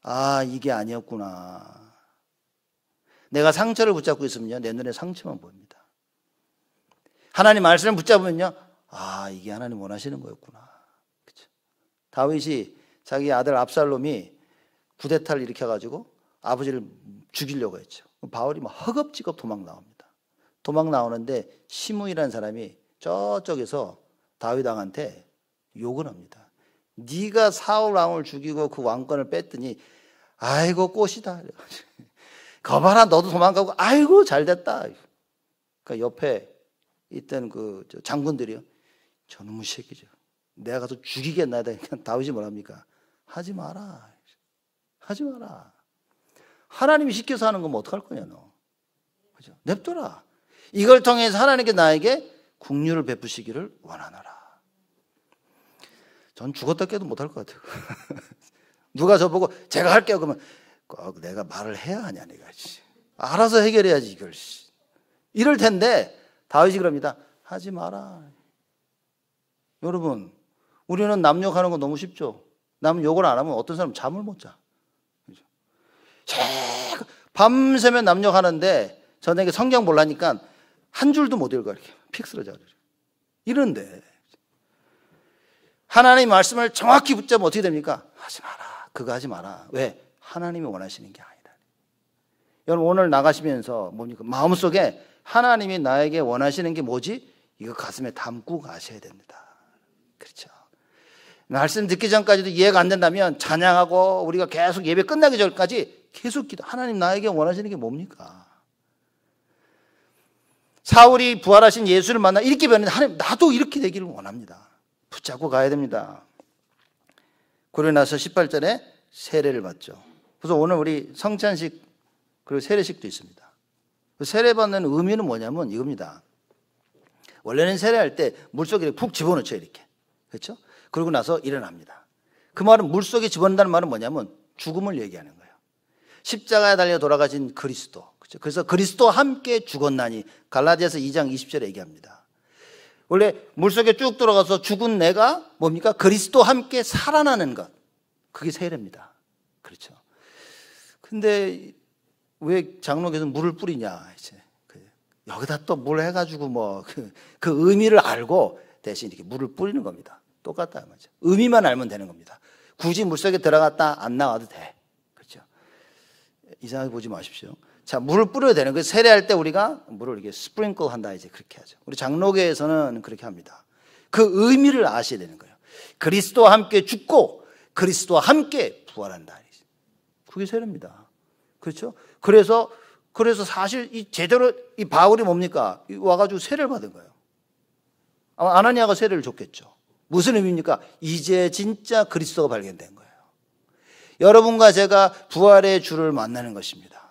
아, 이게 아니었구나. 내가 상처를 붙잡고 있으면요, 내 눈에 상처만 보입니다. 하나님 말씀을 붙잡으면요, 아, 이게 하나님 원하시는 거였구나. 그쵸? 다윗이 자기 아들 압살롬이 구대타를 일으켜가지고 아버지를 죽이려고 했죠. 바울이 막 허겁지겁 도망 나옵니다. 도망 나오는데 시므이라는 사람이 저쪽에서 다윗왕한테 욕을 합니다. 네가 사울 왕을 죽이고 그 왕권을 뺐더니 아이고 꽃이다. 거봐라 너도 도망가고 아이고 잘됐다. 그러니까 옆에 있던 그 장군들이요. 저놈의 새끼죠. 내가 가서 죽이겠나 하니까 다윗이 뭐랍니까? 하지 마라. 하지 마라. 하나님이 시켜서 하는 거면 어떡할 거냐 너. 그죠? 냅둬라. 이걸 통해서 하나님께 나에게 국류를 베푸시기를 원하노라. 전 죽었다 깨도 못 할 것 같아요. 누가 저보고 제가 할게요. 그러면 꼭 내가 말을 해야 하냐, 내가. 씨. 알아서 해결해야지, 이걸. 씨. 이럴 텐데, 다윗이 그럽니다. 하지 마라. 여러분, 우리는 남 욕하는 거 너무 쉽죠? 남 욕을 안 하면 어떤 사람 잠을 못 자. 그죠? 밤새면 남 욕하는데, 저녁게 성경 몰라니까 한 줄도 못 읽어, 이렇게. 픽스로 자르죠. 이런데, 하나님 말씀을 정확히 붙잡으면 어떻게 됩니까? 하지 마라. 그거 하지 마라. 왜? 하나님이 원하시는 게 아니다. 여러분 오늘 나가시면서 뭡니까? 마음속에 하나님이 나에게 원하시는 게 뭐지? 이거 가슴에 담고 가셔야 됩니다. 그렇죠. 말씀 듣기 전까지도 이해가 안 된다면 찬양하고 우리가 계속 예배 끝나기 전까지 계속 기도. 하나님 나에게 원하시는 게 뭡니까? 사울이 부활하신 예수를 만나 이렇게 변했는데 하나님 나도 이렇게 되기를 원합니다. 붙잡고 가야 됩니다. 그리고 나서 18절에 세례를 받죠. 그래서 오늘 우리 성찬식 그리고 세례식도 있습니다. 그 세례받는 의미는 뭐냐면 이겁니다. 원래는 세례할 때 물속에 푹 집어넣죠, 이렇게. 그렇죠? 그러고 나서 일어납니다. 그 말은 물속에 집어넣는다는 말은 뭐냐면 죽음을 얘기하는 거예요. 십자가에 달려 돌아가신 그리스도. 그렇죠? 그래서 그리스도와 함께 죽었나니 갈라디아서 2장 20절에 얘기합니다. 원래 물속에 쭉 들어가서 죽은 내가 뭡니까? 그리스도 함께 살아나는 것. 그게 세례입니다. 그렇죠. 근데 왜 장로께서 물을 뿌리냐 이제 그 여기다 또 물 해가지고 뭐 그 그 의미를 알고 대신 이렇게 물을 뿌리는 겁니다. 똑같다 말이죠. 의미만 알면 되는 겁니다. 굳이 물속에 들어갔다 안 나와도 돼. 그렇죠. 이상하게 보지 마십시오. 자, 물을 뿌려야 되는 그 세례할 때 우리가 물을 이렇게 스프링클 한다 이제 그렇게 하죠. 우리 장로계에서는 그렇게 합니다. 그 의미를 아셔야 되는 거예요. 그리스도와 함께 죽고 그리스도와 함께 부활한다. 그게 세례입니다. 그렇죠? 그래서 그래서 사실 이 제대로 이 바울이 뭡니까? 와가지고 세례를 받은 거예요. 아마 아나니아가 세례를 줬겠죠. 무슨 의미입니까? 이제 진짜 그리스도가 발견된 거예요. 여러분과 제가 부활의 주를 만나는 것입니다.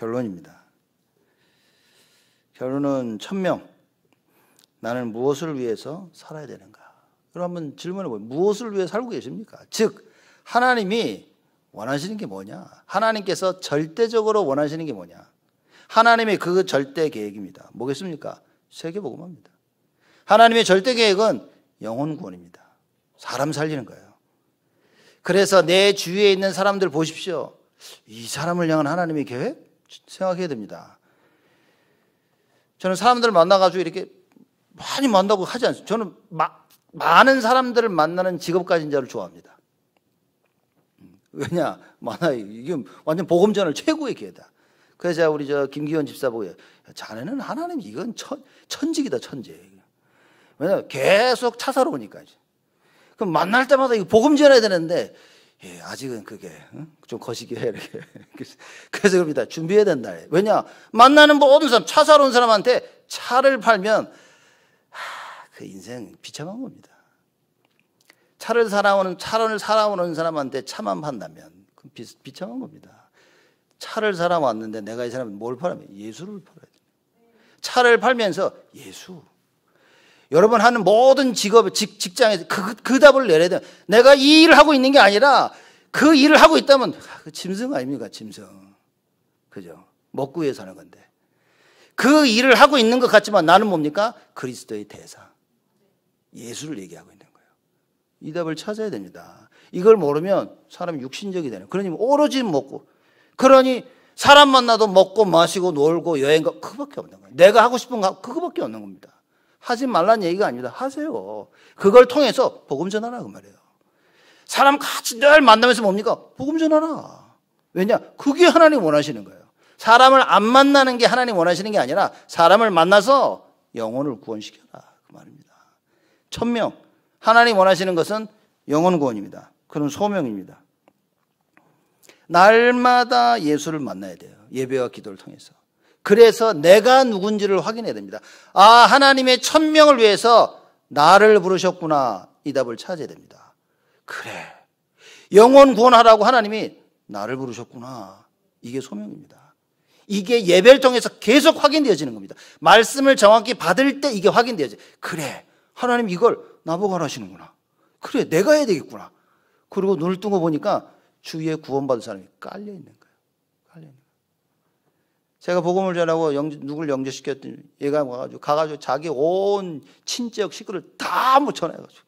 결론입니다. 결론은 천명. 나는 무엇을 위해서 살아야 되는가? 그럼 한번 질문해 보면 무엇을 위해 살고 계십니까? 즉 하나님이 원하시는 게 뭐냐? 하나님께서 절대적으로 원하시는 게 뭐냐? 하나님의 그 절대 계획입니다. 뭐겠습니까? 세계복음화니다 하나님의 절대 계획은 영혼 구원입니다. 사람 살리는 거예요. 그래서 내 주위에 있는 사람들 보십시오. 이 사람을 향한 하나님의 계획? 생각해야 됩니다. 저는 사람들 을 만나가지고 이렇게 많이 만나고 하지 않습니다. 저는 마, 많은 사람들을 만나는 직업 가진 자를 좋아합니다. 왜냐? 만나, 이게 완전 보음전을 최고의 기회다. 그래서 우리 저 김기현 집사 보고, 자네는 하나님 이건 천, 천직이다, 천재. 왜냐? 계속 차사로 오니까. 그럼 만날 때마다 이 복음 전해야 되는데 예, 아직은 그게 좀 거시기해 이렇게. 그래서 그럽니다. 준비해야 된다. 왜냐 만나는 모든 사람 차 사러 온 사람한테 차를 팔면 하, 그 인생 비참한 겁니다. 차를 사아오는 차를 살아오는 사람한테 차만 판다면 그 비, 참한 겁니다. 차를 사아왔는데 내가 이 사람은 뭘 팔아면 예수를 팔아야 돼. 차를 팔면서 예수 여러분 하는 모든 직업, 직, 직장에서 그, 그 답을 내려야 돼요. 내가 이 일을 하고 있는 게 아니라 그 일을 하고 있다면 아, 그 짐승 아닙니까? 짐승. 그죠? 먹고 위해 하는 건데. 그 일을 하고 있는 것 같지만 나는 뭡니까? 그리스도의 대사. 예수를 얘기하고 있는 거예요. 이 답을 찾아야 됩니다. 이걸 모르면 사람 육신적이 되는. 그러니 오로지 먹고. 그러니 사람 만나도 먹고 마시고 놀고 여행 가 그거밖에 없는 거예요. 내가 하고 싶은 거 그거밖에 없는 겁니다. 하지 말란 얘기가 아닙니다. 하세요. 그걸 통해서 복음 전하라 그 말이에요. 사람 같이 늘 만나면서 뭡니까? 복음 전하라. 왜냐? 그게 하나님 원하시는 거예요. 사람을 안 만나는 게 하나님 원하시는 게 아니라 사람을 만나서 영혼을 구원시켜라 그 말입니다. 천명 하나님 원하시는 것은 영혼 구원입니다. 그런 소명입니다. 날마다 예수를 만나야 돼요. 예배와 기도를 통해서. 그래서 내가 누군지를 확인해야 됩니다. 아, 하나님의 천명을 위해서 나를 부르셨구나. 이 답을 찾아야 됩니다. 그래. 영혼 구원하라고 하나님이 나를 부르셨구나. 이게 소명입니다. 이게 예배를 통해서 계속 확인되어지는 겁니다. 말씀을 정확히 받을 때 이게 확인되어져요 그래. 하나님 이걸 나보고 하시는구나. 그래. 내가 해야 되겠구나. 그리고 눈을 뜨고 보니까 주위에 구원받은 사람이 깔려있는 거예요. 제가 복음을 전하고 영, 누굴 영접시켰더니 얘가 와가지고 가가지고 자기 온친척 식구를 다 모쳐내가지고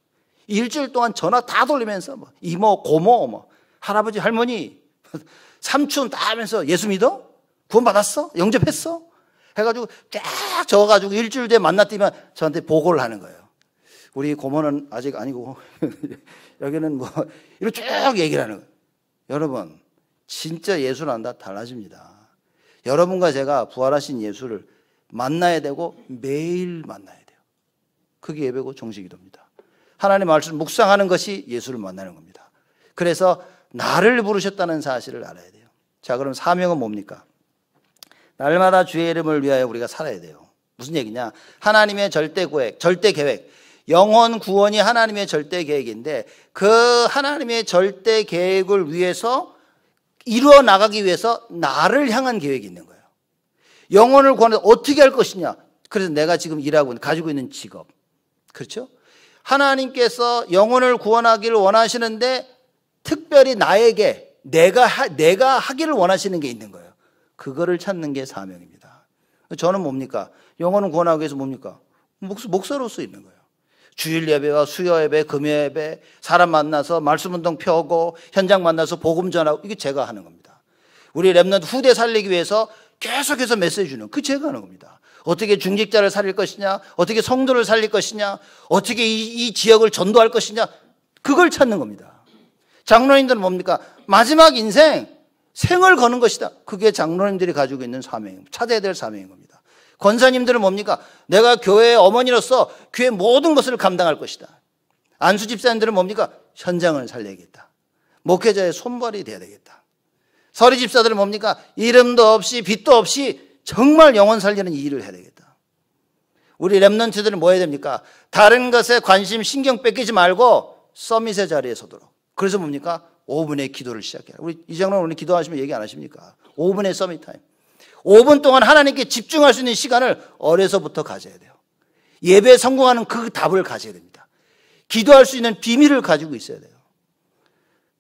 일주일 동안 전화 다 돌리면서 뭐 이모 고모 뭐 할아버지 할머니 삼촌 다 하면서 예수 믿어 구원 받았어 영접했어 해가지고 쫙저어가지고 일주일 뒤에 만났더니만 저한테 보고를 하는 거예요. 우리 고모는 아직 아니고 여기는 뭐 이렇게 쭉 얘기를 하는 거예요. 여러분 진짜 예수는 안다 달라집니다. 여러분과 제가 부활하신 예수를 만나야 되고 매일 만나야 돼요. 그게 예배고 정식 기도입니다. 하나님 말씀 묵상하는 것이 예수를 만나는 겁니다. 그래서 나를 부르셨다는 사실을 알아야 돼요. 자, 그럼 사명은 뭡니까? 날마다 주의 이름을 위하여 우리가 살아야 돼요. 무슨 얘기냐? 하나님의 절대 계획, 절대 계획. 영혼 구원이 하나님의 절대 계획인데 그 하나님의 절대 계획을 위해서 이루어 나가기 위해서 나를 향한 계획이 있는 거예요. 영혼을 구하는 어떻게 할 것이냐. 그래서 내가 지금 일하고 있는, 가지고 있는 직업. 그렇죠? 하나님께서 영혼을 구원하기를 원하시는데 특별히 나에게 내가 하, 내가 하기를 원하시는 게 있는 거예요. 그거를 찾는 게 사명입니다. 저는 뭡니까? 영혼을 구원하기 위해서 뭡니까? 목사, 목로서 있는 거예요. 주일 예배와 수요 예배, 금요 예배, 사람 만나서 말씀 운동 펴고 현장 만나서 복음 전하고 이게 제가 하는 겁니다. 우리 랩넌 후대 살리기 위해서 계속해서 메시지 주는 그 제가 하는 겁니다. 어떻게 중직자를 살릴 것이냐, 어떻게 성도를 살릴 것이냐, 어떻게 이, 이 지역을 전도할 것이냐 그걸 찾는 겁니다. 장로님들은 뭡니까? 마지막 인생 생을 거는 것이다. 그게 장로님들이 가지고 있는 사명입니다. 찾아야 될 사명인 겁니다. 권사님들은 뭡니까? 내가 교회의 어머니로서 교회 모든 것을 감당할 것이다. 안수 집사님들은 뭡니까? 현장을 살려야겠다. 목회자의 손발이 돼야 되겠다. 서리 집사들은 뭡니까? 이름도 없이 빚도 없이 정말 영혼 살리는 일을 해야 되겠다. 우리 랩런트들은 뭐 해야 됩니까? 다른 것에 관심 신경 뺏기지 말고 서밋의 자리에 서도록. 그래서 뭡니까? 5분의 기도를 시작해라. 우리 이장로 오늘 기도하시면 얘기 안 하십니까? 5분의 서밋 타임. 5분 동안 하나님께 집중할 수 있는 시간을 어려서부터 가져야 돼요. 예배에 성공하는 그 답을 가져야 됩니다. 기도할 수 있는 비밀을 가지고 있어야 돼요.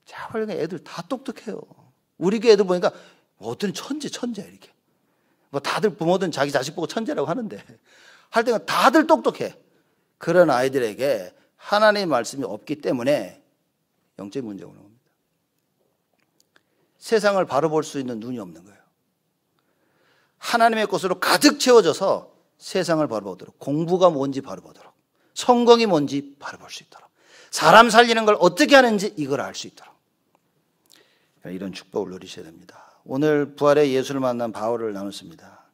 자, 훌륭해. 애들 다 똑똑해요. 우리 교 애들 보니까 어떤 천재, 천재, 이렇게. 뭐 다들 부모든 자기 자식 보고 천재라고 하는데 할 때는 다들 똑똑해. 그런 아이들에게 하나님의 말씀이 없기 때문에 영적인 문제가 오는 겁니다. 세상을 바로 볼 수 있는 눈이 없는 거예요. 하나님의 것으로 가득 채워져서 세상을 바라보도록 공부가 뭔지 바라보도록 성공이 뭔지 바라볼 수 있도록 사람 살리는 걸 어떻게 하는지 이걸 알 수 있도록 이런 축복을 누리셔야 됩니다. 오늘 부활의 예수를 만난 바울을 나눴습니다.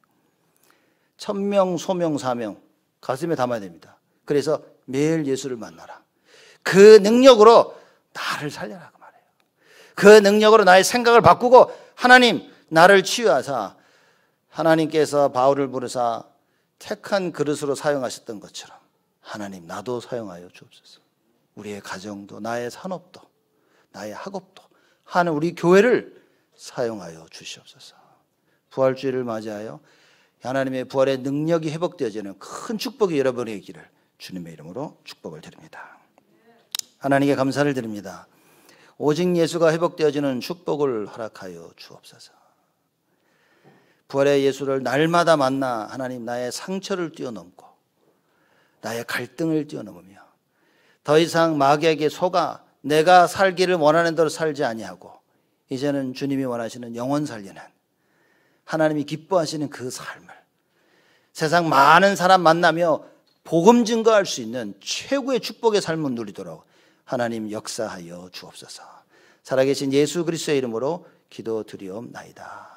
천명, 소명, 사명 가슴에 담아야 됩니다. 그래서 매일 예수를 만나라. 그 능력으로 나를 살려라 그, 그 능력으로 나의 생각을 바꾸고 하나님 나를 치유하사 하나님께서 바울을 부르사 택한 그릇으로 사용하셨던 것처럼 하나님 나도 사용하여 주옵소서. 우리의 가정도 나의 산업도 나의 학업도 하는 우리 교회를 사용하여 주시옵소서. 부활주의를 맞이하여 하나님의 부활의 능력이 회복되어지는 큰 축복이 여러분의 기를 주님의 이름으로 축복을 드립니다. 하나님께 감사를 드립니다. 오직 예수가 회복되어지는 축복을 허락하여 주옵소서. 부활의 예수를 날마다 만나 하나님 나의 상처를 뛰어넘고 나의 갈등을 뛰어넘으며 더 이상 마귀에게 속아 내가 살기를 원하는 대로 살지 아니하고 이제는 주님이 원하시는 영원 살리는 하나님이 기뻐하시는 그 삶을 세상 많은 사람 만나며 복음 증거할 수 있는 최고의 축복의 삶을 누리도록 하나님 역사하여 주옵소서. 살아계신 예수 그리스도의 이름으로 기도드리옵나이다.